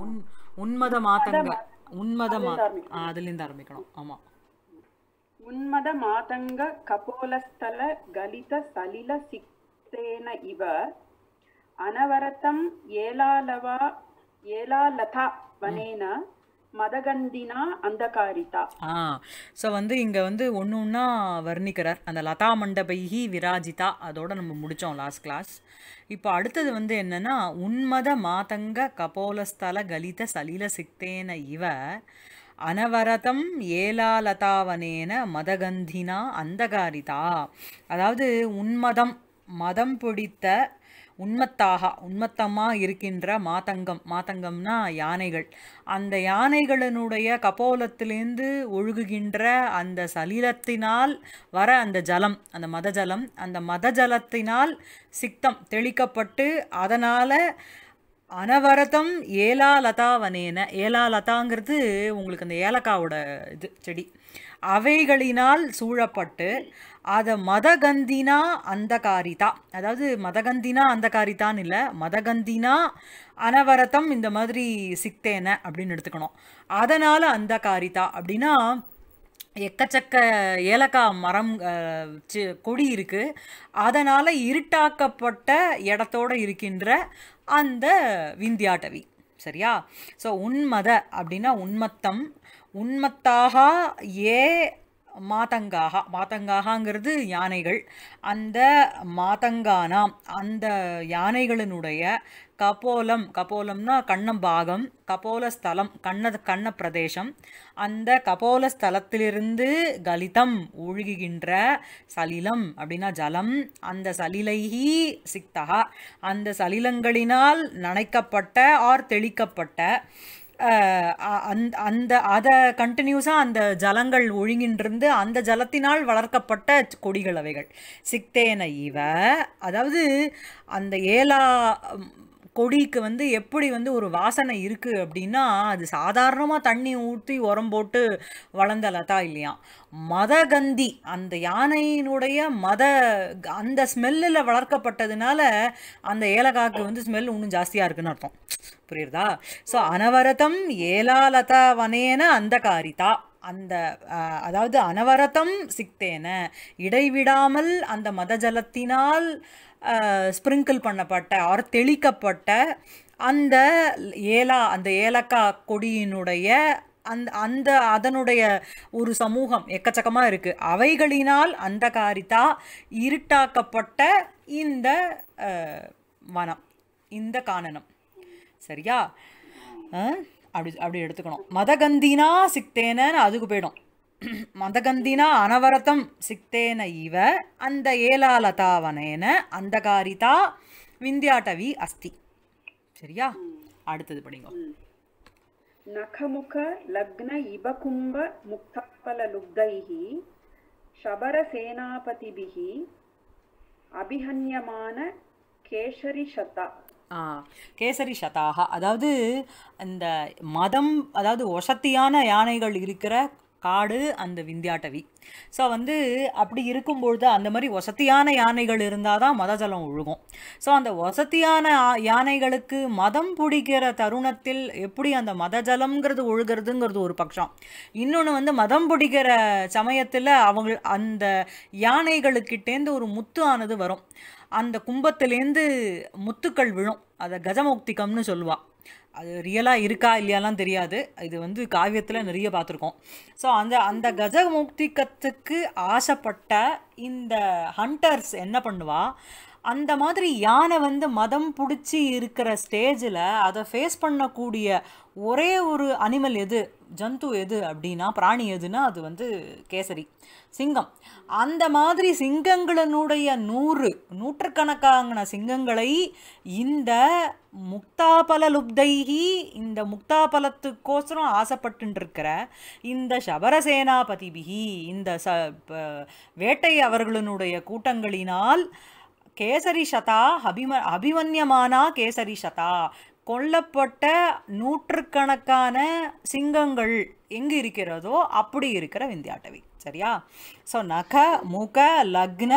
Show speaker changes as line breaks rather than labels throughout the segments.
உன் உன்மத மாதங்க உன்மத அதுலேருந்து ஆரம்பிக்கணும் ஆமா
உன்மத மாதங்க கபோலஸ்தல கலித சலில சிக்தேன இவ அனவரத்தம் ஏலாலவா ஏலாலதா வனேன மதகந்தினா அந்தகாரிதா
ஆ ஸோ வந்து இங்கே வந்து ஒன்று ஒன்றா வர்ணிக்கிறார் அந்த லதா மண்டபைஹி விராஜிதா அதோட நம்ம முடித்தோம் லாஸ்ட் கிளாஸ் இப்போ அடுத்தது வந்து என்னென்னா உன்மத மாதங்க கபோலஸ்தல கலித சலில சித்தேன இவ அனவரதம் ஏலாலதாவனேன மதகந்தினா அந்தகாரிதா அதாவது உன்மதம் மதம் பிடித்த உண்மத்தாக உண்மத்தமாக இருக்கின்ற மாதங்கம் மாதங்கம்னா யானைகள் அந்த யானைகளினுடைய கபோலத்திலேருந்து ஒழுகுகின்ற அந்த சலீலத்தினால் வர அந்த ஜலம் அந்த மத ஜலம் அந்த மத ஜலத்தினால் சித்தம் தெளிக்கப்பட்டு அதனால் அனவரதம் ஏலாலதாவனேன ஏலாலதாங்கிறது உங்களுக்கு அந்த ஏலக்காவோட இது செடி அவைகளினால் சூழப்பட்டு அதை மதகந்தினா அந்தகாரிதா அதாவது மதகந்தினா அந்தகாரிதான்னு இல்லை மதகந்தினா அனவரதம் இந்த மாதிரி சிக்தேன அப்படின்னு எடுத்துக்கணும் அதனால் அந்தகாரிதா அப்படின்னா எக்கச்சக்க ஏலக்காய் மரம் கொடி இருக்குது அதனால் இருட்டாக்கப்பட்ட இடத்தோடு இருக்கின்ற அந்த விந்தியாட்டவி சரியா ஸோ உன்மத அப்படின்னா உன்மத்தம் உன்மத்தாக ஏ மாதங்காகா மாதங்காகாங்கிறது யானைகள் அந்த மாதங்கானாம் அந்த யானைகளினுடைய கபோலம் கபோலம்னா கண்ணம்பாகம் கபோலஸ்தலம் கண்ண கண்ண பிரதேசம் அந்த கபோலஸ்தலத்திலிருந்து கலிதம் ஒழுகுகின்ற சலிலம் அப்படின்னா ஜலம் அந்த சலிலைஹி சிக்தகா அந்த சலிலங்களினால் நனைக்கப்பட்ட ஆர் தெளிக்கப்பட்ட அந் அந்த அதை கண்டினியூஸாக அந்த ஜலங்கள் ஒழுங்கின்றிருந்து அந்த ஜலத்தினால் வளர்க்கப்பட்ட கொடிகள் அவைகள் சிக்தேன இவ அதாவது அந்த ஏலா கொடிக்கு வந்து எப்படி வந்து ஒரு வாசனை இருக்குது அப்படின்னா அது சாதாரணமாக தண்ணி ஊற்றி உரம் போட்டு வளர்ந்த லதா இல்லையா மதகந்தி அந்த யானையினுடைய மத அந்த ஸ்மெல்லில் வளர்க்கப்பட்டதுனால அந்த ஏலக்காய்க்கு வந்து ஸ்மெல் இன்னும் ஜாஸ்தியாக இருக்குன்னு அர்த்தம் புரியுறதா ஸோ அனவரதம் ஏலாலதா வனேன அந்த காரிதா அந்த அதாவது அனவரதம் சிக்தேன இடைவிடாமல் அந்த மத ஜலத்தினால் ஸ்ப்ரிங்கிள் பண்ணப்பட்ட ஆர் தெளிக்கப்பட்ட அந்த ஏலா அந்த ஏலக்காய் கொடியினுடைய அந்த அந்த அதனுடைய ஒரு சமூகம் எக்கச்சக்கமாக இருக்குது அவைகளினால் அந்த காரிதா இருட்டாக்கப்பட்ட இந்த வனம் இந்த காணனம் சரியா அப்படி அப்படி எடுத்துக்கணும் மதகந்தினா சிக்தேனன்னு அதுக்கு போயிடும் மதகந்தினா அனவரதம் சிக்தேன இவ அந்த ஏலாலதாவனேன அந்தகாரிதா விந்தியாட்டவி அஸ்தி சரியா அடுத்தது படிங்க
நகமுக லக்ன இபகும்ப முக்தப்பல லுப்தைஹி சபர சேனாபதிபிஹி அபிஹன்யமான கேசரி சதா
கேசரி சதாக அதாவது இந்த மதம் அதாவது ஒசத்தியான யானைகள் இருக்கிற காடு அந்த விந்தியாட்டவி ஸோ வந்து அப்படி இருக்கும்பொழுது அந்த மாதிரி வசதியான யானைகள் இருந்தால் தான் மதஜலம் ஒழுகும் ஸோ அந்த வசதியான யானைகளுக்கு மதம் பிடிக்கிற தருணத்தில் எப்படி அந்த மதஜலம்ங்கிறது ஒழுகிறதுங்கிறது ஒரு பட்சம் இன்னொன்று வந்து மதம் பிடிக்கிற சமயத்தில் அவங்க அந்த யானைகளுக்கிட்டேருந்து ஒரு முத்து ஆனது வரும் அந்த கும்பத்துலேருந்து முத்துக்கள் விழும் அதை கஜமுக்திகம்னு சொல்லுவாள் அது ரியலாக இருக்கா இல்லையாலாம் தெரியாது இது வந்து காவியத்தில் நிறைய பார்த்துருக்கோம் ஸோ அந்த அந்த கஜமுக்திக்கத்துக்கு ஆசைப்பட்ட இந்த ஹண்டர்ஸ் என்ன பண்ணுவா அந்த மாதிரி யானை வந்து மதம் பிடிச்சி இருக்கிற ஸ்டேஜில் அதை ஃபேஸ் பண்ணக்கூடிய ஒரே ஒரு அனிமல் எது ஜந்து எது அப்படின்னா பிராணி எதுன்னா அது வந்து கேசரி சிங்கம் அந்த மாதிரி சிங்கங்களினுடைய நூறு நூற்றுக்கணக்கான சிங்கங்களை இந்த முக்தாபல லுப்தைகி இந்த முக்தாபலத்துக்கோசரம் ஆசைப்பட்டுருக்கிற இந்த சபரசேனாபதிபிகி இந்த ச வேட்டை அவர்களினுடைய கூட்டங்களினால் கேசரி சதா அபிம அபிமன்யமானா கேசரி சதா கொல்லப்பட்ட நூற்றுக்கணக்கான சிங்கங்கள் எங்கு இருக்கிறதோ அப்படி இருக்கிற விந்தியாட்டவி சரியா ஸோ நக முக லக்ன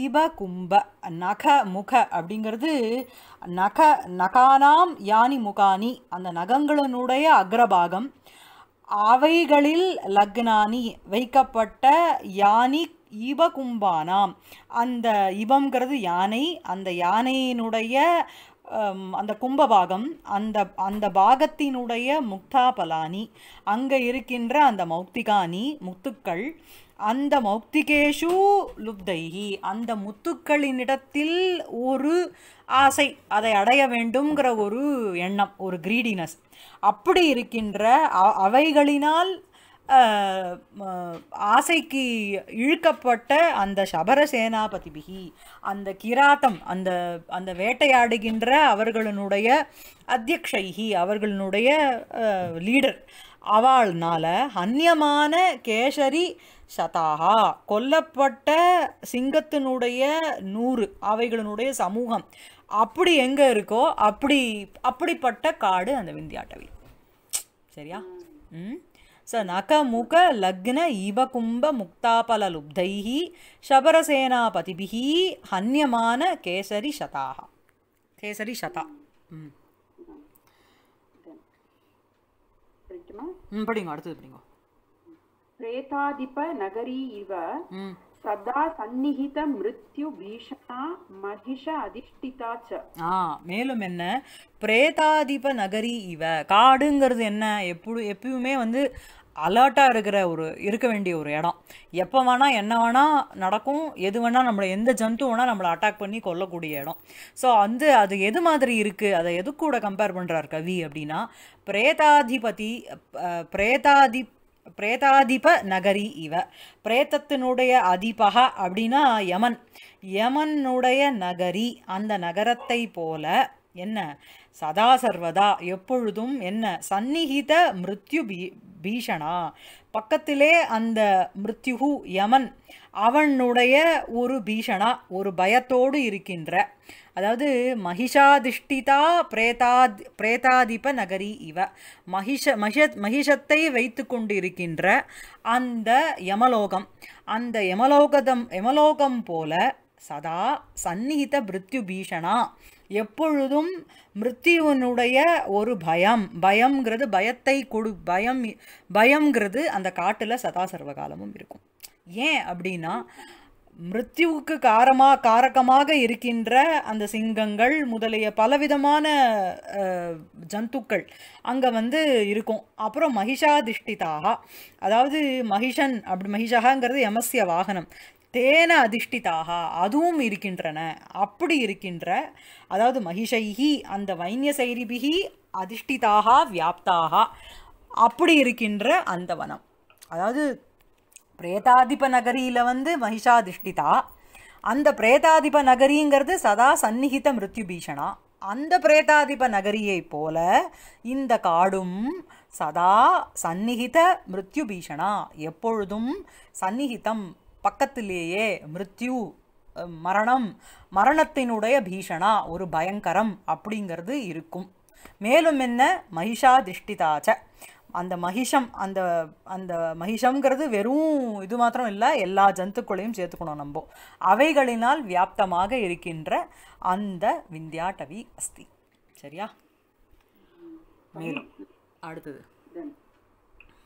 ஈப கும்ப நக முக அப்படிங்கிறது நக நகானாம் யானி முகானி அந்த நகங்களினுடைய அக்ரபாகம் அவைகளில் லக்னானி வைக்கப்பட்ட யானி இபகும்பானாம் அந்த இவங்கிறது யானை அந்த யானையினுடைய அந்த கும்பபாகம் அந்த அந்த பாகத்தினுடைய முக்தாபலானி அங்கே இருக்கின்ற அந்த மௌக்திகானி முத்துக்கள் அந்த மௌக்திகேஷு லுப்தைகி அந்த முத்துக்களினிடத்தில் ஒரு ஆசை அதை அடைய வேண்டும்ங்கிற ஒரு எண்ணம் ஒரு கிரீடினஸ் அப்படி இருக்கின்ற அவைகளினால் ஆசைக்கு இழுக்கப்பட்ட அந்த சபர சேனாபதிபிகி அந்த கிராத்தம் அந்த அந்த வேட்டையாடுகின்ற அவர்களினுடைய அத்தியக்ஷைகி அவர்களினுடைய லீடர் அவள்னால அந்நியமான கேசரி சதாகா கொல்லப்பட்ட சிங்கத்தினுடைய நூறு அவைகளினுடைய சமூகம் அப்படி எங்கே இருக்கோ அப்படி அப்படிப்பட்ட காடு அந்த விந்தியாட்டவி சரியா ம் ಸ ನಕಮುಖ ಲಗ್ನ ಇವ ಕುಂಭ ಮುಕ್ತಾಪಲಲುಬ್ಧೈ ಶಬರಸೇನಾಪತಿಭಿ ಹನ್ಯಮಾನ ಕೇಸರಿ ಶತಾ ಕೇಸರಿ ಶತ படிங்க அடுத்தது படிங்க
பிரேதாதிப நகரி இவ சதா சந்நிகித மிருத்யு பீஷணா மகிஷ அதிஷ்டிதா
ஆ மேலும் என்ன பிரேதாதிப நகரி இவ காடுங்கிறது என்ன எப்படி எப்பயுமே வந்து அலர்ட்டாக இருக்கிற ஒரு இருக்க வேண்டிய ஒரு இடம் எப்போ வேணால் என்ன வேணால் நடக்கும் எது வேணால் நம்மளை எந்த ஜந்து வேணால் நம்மளை அட்டாக் பண்ணி கொல்லக்கூடிய இடம் ஸோ வந்து அது எது மாதிரி இருக்குது அதை எது கூட கம்பேர் பண்ணுறார் கவி அப்படின்னா பிரேதாதிபதி பிரேதாதி பிரேதாதிப நகரி இவ பிரேத்தத்தினுடைய அதிபகா அப்படின்னா யமன் யமனுடைய நகரி அந்த நகரத்தை போல என்ன சதா சர்வதா எப்பொழுதும் என்ன சந்நிகித மிருத்யு பீ பீஷணா பக்கத்திலே அந்த மிருத்யுகு யமன் அவனுடைய ஒரு பீஷணா ஒரு பயத்தோடு இருக்கின்ற அதாவது மகிஷாதிஷ்டிதா பிரேதாத் பிரேதாதிப நகரி இவ மகிஷ மகிஷ மகிஷத்தை வைத்து கொண்டிருக்கின்ற அந்த யமலோகம் அந்த யமலோகதம் யமலோகம் போல சதா சந்நிகித மிருத்யு பீஷணா எப்பொழுதும் மிருத்யுவனுடைய ஒரு பயம் பயம்ங்கிறது பயத்தை கொடு பயம் பயம்ங்கிறது அந்த காட்டில் சதா சர்வகாலமும் இருக்கும் ஏன் அப்படின்னா மிருத்யுவுக்கு காரமா காரகமாக இருக்கின்ற அந்த சிங்கங்கள் முதலிய பலவிதமான ஜந்துக்கள் அங்கே வந்து இருக்கும் அப்புறம் மகிஷாதிஷ்டிதாக அதாவது மகிஷன் அப்படி மகிஷகாங்கிறது எமசிய வாகனம் தேன அதிஷ்டிதாக அதுவும் இருக்கின்றன அப்படி இருக்கின்ற அதாவது மகிஷைகி அந்த வைன்ய சைரிபிகி அதிஷ்டிதாக வியாப்தாக அப்படி இருக்கின்ற அந்த வனம் அதாவது பிரேதாதிப நகரியில் வந்து மகிஷா திஷ்டிதா அந்த பிரேதாதிப நகரிங்கிறது சதா சந்நிகித மிருத்யு பீஷணா அந்த பிரேதாதிப நகரியை போல இந்த காடும் சதா சந்நிகித மிருத்யு பீஷணா எப்பொழுதும் சந்நிகிதம் பக்கத்திலேயே மிருத்யு மரணம் மரணத்தினுடைய பீஷணா ஒரு பயங்கரம் அப்படிங்கிறது இருக்கும் மேலும் என்ன மகிஷா திஷ்டிதாச்ச அந்த மகிஷம் அந்த அந்த மகிஷங்கிறது வெறும் இது மாத்திரம் இல்லை எல்லா ஜந்துக்களையும் சேர்த்துக்கணும் நம்ம அவைகளினால் வியாப்தமாக இருக்கின்ற அந்த விந்தியாட்டவி அஸ்தி சரியா மேலும் அடுத்தது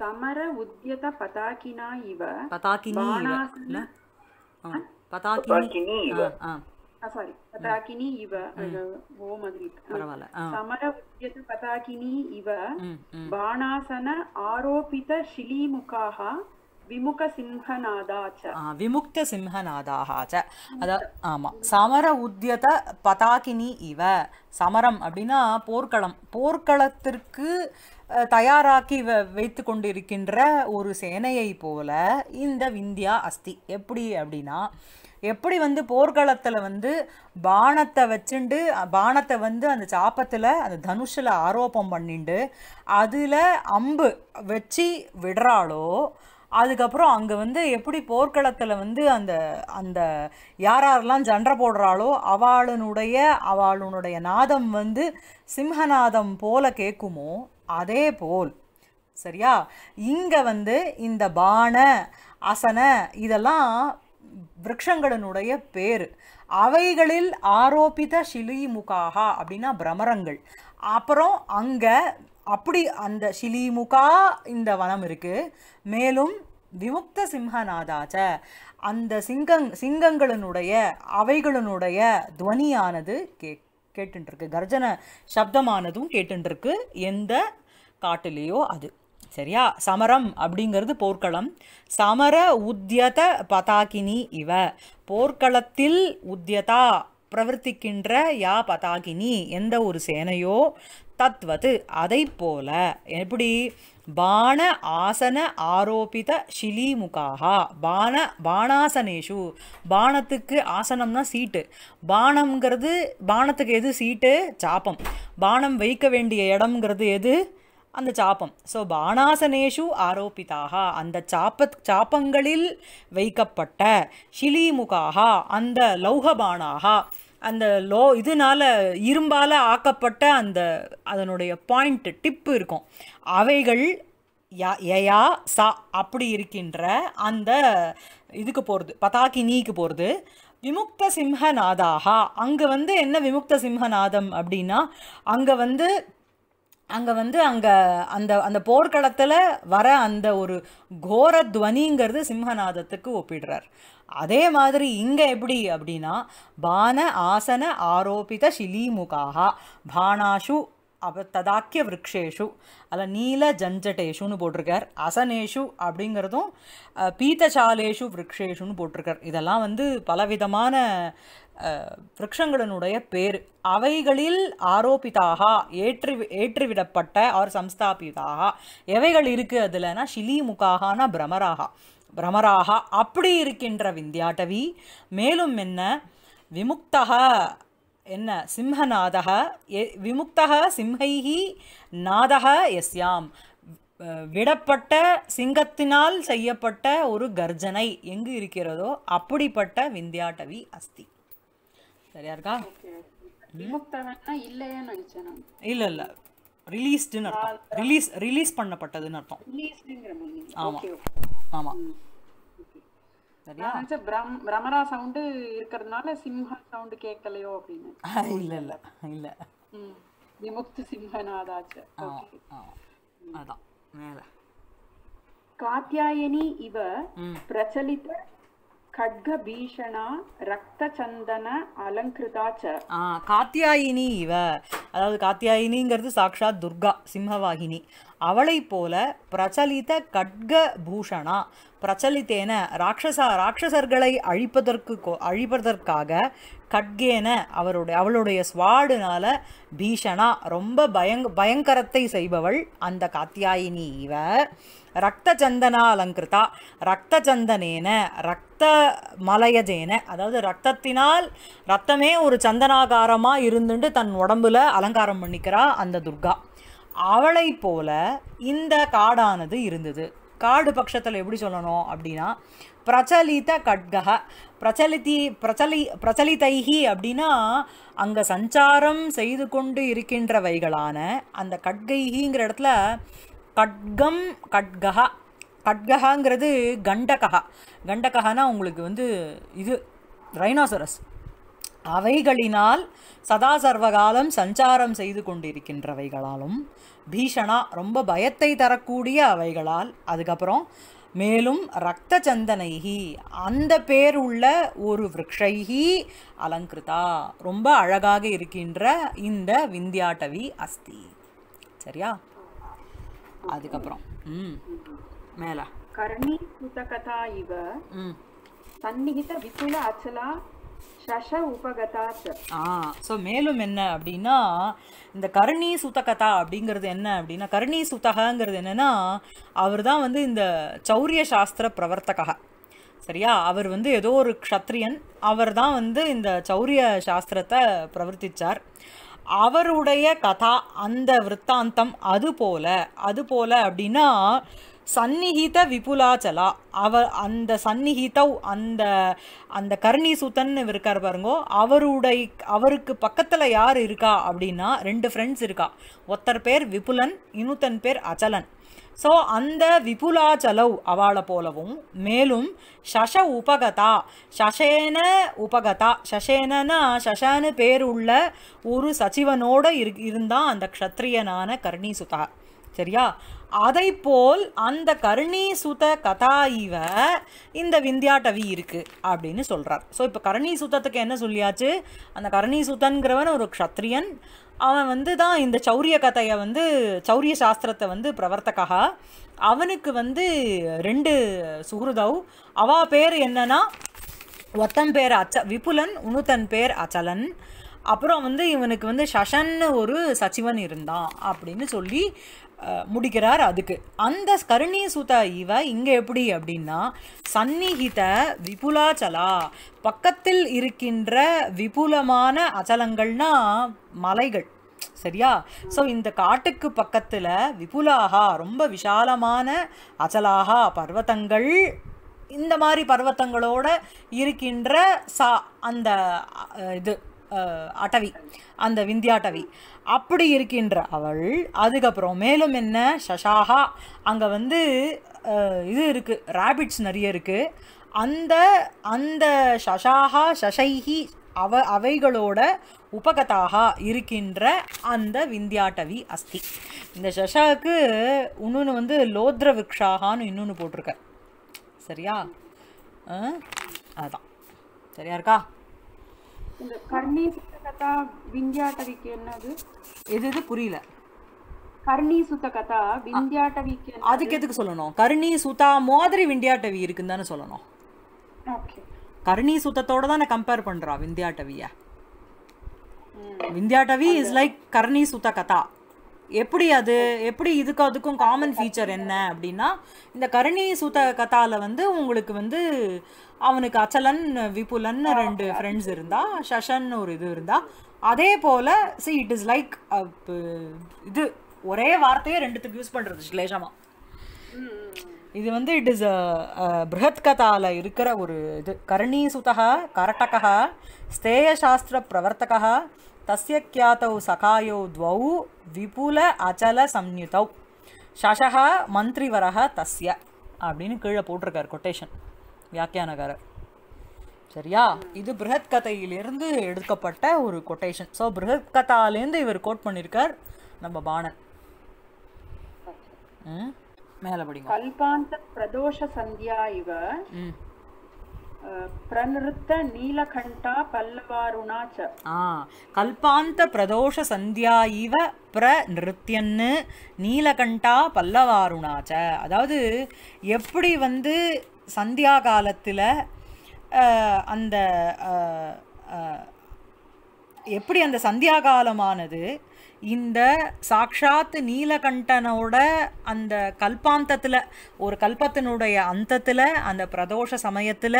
சமர உத்தியத பதாகினா இவ
பதாகினி பதாகினி
சாரி பதாகினி இவ ஓ மாதிரி சமர உச்சியது பதாகினி இவ பாணாசன ஆரோபித ஷிலீமுகாக விமுக
சிம்ஹநாதாச்ச விமுக்த சிம்ஹநாதாகாச்ச அதாவது ஆமாம் சமர உத்தியத பதாகினி இவ சமரம் அப்படின்னா போர்க்களம் போர்க்களத்திற்கு தயாராக்கி வ வைத்து கொண்டிருக்கின்ற ஒரு சேனையை போல இந்த விந்தியா அஸ்தி எப்படி அப்படின்னா எப்படி வந்து போர்க்களத்தில் வந்து பானத்தை வச்சுண்டு பானத்தை வந்து அந்த சாப்பத்தில் அந்த தனுஷில் ஆரோப்பம் பண்ணிண்டு அதில் அம்பு வச்சு விடுறாளோ அதுக்கப்புறம் அங்கே வந்து எப்படி போர்க்களத்தில் வந்து அந்த அந்த யாரெல்லாம் ஜண்டை போடுறாளோ அவளுனுடைய அவளுடைய நாதம் வந்து சிம்ஹநாதம் போல கேட்குமோ அதே போல் சரியா இங்கே வந்து இந்த பான அசன இதெல்லாம் விரக்ஷங்களினுடைய பேர் அவைகளில் ஆரோபித ஷிலீமுகாகா அப்படின்னா பிரமரங்கள் அப்புறம் அங்கே அப்படி அந்த ஷிலிமுகா இந்த வனம் இருக்குது மேலும் விமுக்த சிம்ஹநாதாச்ச அந்த சிங்கங் சிங்கங்களினுடைய அவைகளினுடைய துவனியானது கே கேட்டுருக்கு கர்ஜன சப்தமானதும் கேட்டுருக்கு எந்த காட்டிலேயோ அது சரியா சமரம் அப்படிங்கிறது போர்க்களம் சமர உத்தியத பதாகினி இவ போர்க்களத்தில் உத்தியதா பிரவர்த்திக்கின்ற யா பதாகினி எந்த ஒரு சேனையோ தத்வது அதை போல எப்படி பான ஆசன ஆரோபித ஷிலிமுகாகா பான பாணாசனேஷு பானத்துக்கு ஆசனம்னா சீட்டு பானம்ங்கிறது பானத்துக்கு எது சீட்டு சாப்பம் பானம் வைக்க வேண்டிய இடம்ங்கிறது எது அந்த சாப்பம் ஸோ பாணாசனேஷு ஆரோபிதாக அந்த சாப்ப சாப்பங்களில் வைக்கப்பட்ட ஷிலிமுகாக அந்த லௌகபானாக அந்த லோ இதனால் இரும்பால் ஆக்கப்பட்ட அந்த அதனுடைய பாயிண்ட் டிப்பு இருக்கும் அவைகள் யா யயா சா அப்படி இருக்கின்ற அந்த இதுக்கு போகிறது பதாக்கி நீக்கு போகிறது விமுக்த சிம்ஹநாதாக அங்கே வந்து என்ன விமுக்த சிம்ஹநாதம் அப்படின்னா அங்கே வந்து அங்கே வந்து அங்கே அந்த அந்த போர்க்களத்தில் வர அந்த ஒரு கோர துவனிங்கிறது சிம்மநாதத்துக்கு ஒப்பிடுறார் அதே மாதிரி இங்கே எப்படி அப்படின்னா பான ஆசன ஆரோபித சிலிமுகாக பானாஷு அவ ததாக்கிய விரக்ஷேஷு அதில் நீல ஜஞ்சட்டேஷுன்னு போட்டிருக்கார் அசனேஷு அப்படிங்கிறதும் பீத்தசாலேஷு விரக்ஷேஷுன்னு போட்டிருக்கார் இதெல்லாம் வந்து பலவிதமான விரக்ஷங்களினுடைய பேர் அவைகளில் ஆரோபிதாக ஏற்றி ஏற்றிவிடப்பட்ட ஆர் சம்ஸ்தாபிதாக எவைகள் இருக்குது அதில்னா ஷிலிமுகாகனா பிரமராகா பிரமராகா அப்படி இருக்கின்ற விந்தியாட்டவி மேலும் என்ன விமுக்தக என்ன சிம்மநாதக எ விமுக்தக சிம்ஹைஹி நாதக எஸ்யாம் விடப்பட்ட சிங்கத்தினால் செய்யப்பட்ட ஒரு கர்ஜனை எங்கு இருக்கிறதோ அப்படிப்பட்ட விந்தியாட்டவி அஸ்தி சரியா இருக்கா
இல்ல
இல்ல ரிலீஸ்டுன்னு அர்த்தம் ரிலீஸ் ரிலீஸ் பண்ணப்பட்டதுன்னு அர்த்தம் ஆமா ஆமா
பிரமரா சவுண்ட் இருக்கிறதுனால சிம்ஹா சவுண்ட் கேட்கலையோ அப்படின்னு
இல்ல இல்ல இல்ல
விமுக்தி சிம்ஹநாதாச்சு
அதான் மேல
காத்தியாயனி இவ பிரச்சலித ఖడ్గ భీషణ రక్త చందన అలంకృతాచ
காத்தியாயினி இவ அதாவது காத்தியாயினிங்கிறது சாக்ஷாத் துர்கா சிம்ஹவாகினி அவளை போல பிரச்சலித கட்க பூஷணா பிரச்சலித்தேன ராட்சசா ராட்சசர்களை அழிப்பதற்கு அழிப்பதற்காக கட்கேன அவருடைய அவளுடைய ஸ்வாடுனால பீஷணா ரொம்ப பயங் பயங்கரத்தை செய்பவள் அந்த காத்தியாயினி இவ ரத்த சந்தனா அலங்கிருதா ரத்த சந்தனேன ரத்த மலையஜேன அதாவது ரத்தத்தினால் ரத்தமே ஒரு சந்தனாகாரமாக இருந்துட்டு தன் உடம்புல அலங்காரம் பண்ணிக்கிறா அந்த துர்கா அவளை போல இந்த காடானது இருந்தது காடு பட்சத்தில் எப்படி சொல்லணும் அப்படின்னா பிரச்சலித கட்கா பிரச்சலித்தி பிரச்சலி பிரச்சலிதைகி அப்படின்னா அங்கே சஞ்சாரம் செய்து கொண்டு இருக்கின்றவைகளான அந்த கட்கைகிங்கிற இடத்துல கட்கம் கட்கா கட்கஹாங்கிறது கண்டகா கண்டகானா உங்களுக்கு வந்து இது ரைனோசரஸ் அவைகளினால் சதா சர்வகாலம் சஞ்சாரம் செய்து கொண்டிருக்கின்றவைகளாலும் பீஷணா ரொம்ப பயத்தை தரக்கூடிய அவைகளால் அதுக்கப்புறம் மேலும் ரத்த சந்தனைகி அந்த பேர் உள்ள ஒரு விரக்ஷைகி அலங்கிருதா ரொம்ப அழகாக இருக்கின்ற இந்த விந்தியாட்டவி அஸ்தி சரியா அதுக்கப்புறம் ம் மேல
கர்ணி கதா இவ சந்நிகித விபுல அச்சலா
ஸோ மேலும் என்ன அப்படின்னா இந்த கருணி சுத்தகதா அப்படிங்கிறது என்ன அப்படின்னா கருணி சுத்தகங்கிறது என்னன்னா அவர் தான் வந்து இந்த சௌரிய சாஸ்திர பிரவர்த்தகா சரியா அவர் வந்து ஏதோ ஒரு க்ஷத்ரியன் அவர் தான் வந்து இந்த சௌரிய சாஸ்திரத்தை பிரவர்த்திச்சார் அவருடைய கதா அந்த விற்த்தாந்தம் அது போல அது போல அப்படின்னா சந்நிஹித விபுலாச்சலா அவ அந்த சந்நிகிதவ் அந்த அந்த கர்ணி சுத்தன் இருக்கார் பாருங்கோ அவருடைய அவருக்கு பக்கத்தில் யார் இருக்கா அப்படின்னா ரெண்டு ஃப்ரெண்ட்ஸ் இருக்கா ஒத்தர் பேர் விபுலன் இன்னொத்தன் பேர் அச்சலன் ஸோ அந்த விபுலாச்சலவ் அவளை போலவும் மேலும் சஷ உபகதா சஷேன உபகதா சஷேனா சஷான்னு பேர் உள்ள ஒரு சச்சிவனோடு இரு இருந்தான் அந்த க்ஷத்ரியனான கர்ணி சுதா சரியா அதை போல் அந்த கருணீசுத கதா இவ இந்த விந்தியாட்டவி இருக்குது அப்படின்னு சொல்கிறார் ஸோ இப்போ கருணீசுத்தத்துக்கு என்ன சொல்லியாச்சு அந்த கருணீசுத்தன்கிறவன் ஒரு க்ஷத்ரியன் அவன் வந்து தான் இந்த சௌரிய கதையை வந்து சௌரிய சாஸ்திரத்தை வந்து பிரவர்த்தகா அவனுக்கு வந்து ரெண்டு சுகிருதவ் அவா பேர் என்னன்னா ஒத்தன் பேர் அச்ச விபுலன் உணுத்தன் பேர் அச்சலன் அப்புறம் வந்து இவனுக்கு வந்து சஷன்னு ஒரு சச்சிவன் இருந்தான் அப்படின்னு சொல்லி முடிக்கிறார் அதுக்கு அந்த கருணீ சூத இவ இங்கே எப்படி அப்படின்னா சந்நிகித விபுலாச்சலா பக்கத்தில் இருக்கின்ற விபுலமான அச்சலங்கள்னா மலைகள் சரியா ஸோ இந்த காட்டுக்கு பக்கத்தில் விபுலாகா ரொம்ப விஷாலமான அச்சலாகா பர்வத்தங்கள் இந்த மாதிரி பர்வத்தங்களோட இருக்கின்ற சா அந்த இது அட்டவி அந்த விந்தியாட்டவி அப்படி இருக்கின்ற அவள் அதுக்கப்புறம் மேலும் என்ன ஷஷாகா அங்கே வந்து இது இருக்குது ரேபிட்ஸ் நிறைய இருக்குது அந்த அந்த ஷஷாகா ஷஷைஹி அவ அவைகளோட உபகதாக இருக்கின்ற அந்த விந்தியாட்டவி அஸ்தி இந்த ஷஷாவுக்கு இன்னொன்று வந்து லோத்ர விக்ஷாகான்னு இன்னொன்று போட்டிருக்க சரியா அதுதான் சரியா இருக்கா
இந்த சுத்த கதா விந்தியாட்டவிக்கு என்னது எது எது புரியல கர்ணி சுத்த கதா விந்தியாட்டவிக்கு அதுக்கு எதுக்கு
சொல்லணும் கர்ணி சுத்தா மாதிரி விந்தியாட்டவி இருக்குன்னு தானே சொல்லணும் கர்ணி சுத்தத்தோட தானே கம்பேர் பண்றா விந்தியாட்டவிய விந்தியாட்டவி இஸ் லைக் கர்ணி சுத்த கதா எப்படி அது எப்படி இதுக்கு அதுக்கும் காமன் ஃபீச்சர் என்ன அப்படின்னா இந்த கருணி சூத்த கதாவில் வந்து உங்களுக்கு வந்து அவனுக்கு அச்சலன் விபுலன் ரெண்டு ஃப்ரெண்ட்ஸ் இருந்தா ஷஷன் ஒரு இது இருந்தா அதே போல் சி இட் இஸ் லைக் இது ஒரே வார்த்தையே ரெண்டுத்துக்கு யூஸ் பண்ணுறது ஸ்லேஷமா இது வந்து இட் இஸ் பிருஹத் கதாவில் இருக்கிற ஒரு இது கர்ணீசுதா கரட்டகா ஸ்தேயசாஸ்திர பிரவர்த்தகா தசிய ख्यातौ सखायौ द्वौ விபுல அச்சல சம்யுதௌ சஷகா மந்திரிவரக தஸ்ய அப்படின்னு கீழே போட்டுருக்கார் கொட்டேஷன் வியாக்கியானகாரர் சரியா இது பிருகத் கதையிலிருந்து எடுக்கப்பட்ட ஒரு கொட்டேஷன் ஸோ பிருகத் கதாலேருந்து இவர் கோட் பண்ணியிருக்கார் நம்ம பாணன் மேல படிங்க
கல்பாந்த பிரதோஷ சந்தியா இவ ప్రనృత్త நீலகண்டா పల్లవారుణా
ஆ கல்பாந்த பிரதோஷ సంధ్యా ఇవ பிரநிருத்தியன்னு நீலகண்டா பல்லவாருணாச்ச அதாவது எப்படி வந்து சந்தியா காலத்தில் அந்த எப்படி அந்த சந்தியா காலமானது இந்த சாக்ஷாத் நீலகண்டனோட அந்த கல்பாந்தத்தில் ஒரு கல்பத்தினுடைய அந்தத்தில் அந்த பிரதோஷ சமயத்தில்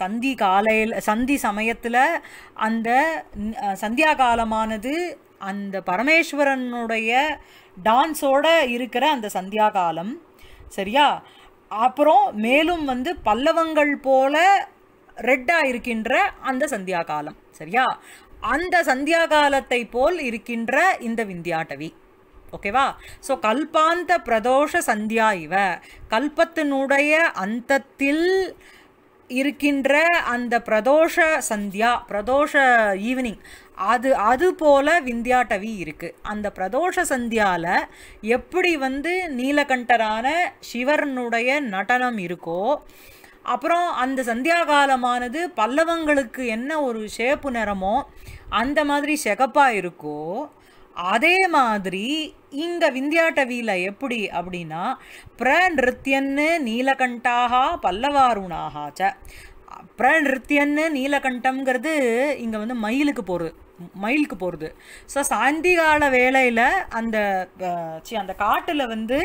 சந்தி காலையில் சந்தி சமயத்தில் அந்த சந்தியா காலமானது அந்த பரமேஸ்வரனுடைய டான்ஸோட இருக்கிற அந்த சந்தியா காலம் சரியா அப்புறம் மேலும் வந்து பல்லவங்கள் போல ரெட்டாக இருக்கின்ற அந்த சந்தியா காலம் சரியா அந்த சந்தியா காலத்தை போல் இருக்கின்ற இந்த விந்தியாட்டவி ஓகேவா ஸோ கல்பாந்த பிரதோஷ சந்தியா இவ கல்பத்தினுடைய அந்தத்தில் இருக்கின்ற அந்த பிரதோஷ சந்தியா பிரதோஷ ஈவினிங் அது அது போல விந்தியாட்டவி இருக்குது அந்த பிரதோஷ சந்தியாவில் எப்படி வந்து நீலகண்டரான சிவனுடைய நடனம் இருக்கோ அப்புறம் அந்த சந்தியா காலமானது பல்லவங்களுக்கு என்ன ஒரு ஷேப்பு நிறமோ அந்த மாதிரி செகப்பாக இருக்கோ அதே மாதிரி இங்கே விந்தியாட்டவியில் எப்படி அப்படின்னா பிரநிருத்தியன்னு நீலகண்டாகா பல்லவாருணாகாச்ச பிரநிருத்தியன்னு நீலகண்டம்ங்கிறது இங்கே வந்து மயிலுக்கு போகிறது மயிலுக்கு போகிறது ஸோ சாயந்திகால வேலையில் அந்த சி அந்த காட்டில் வந்து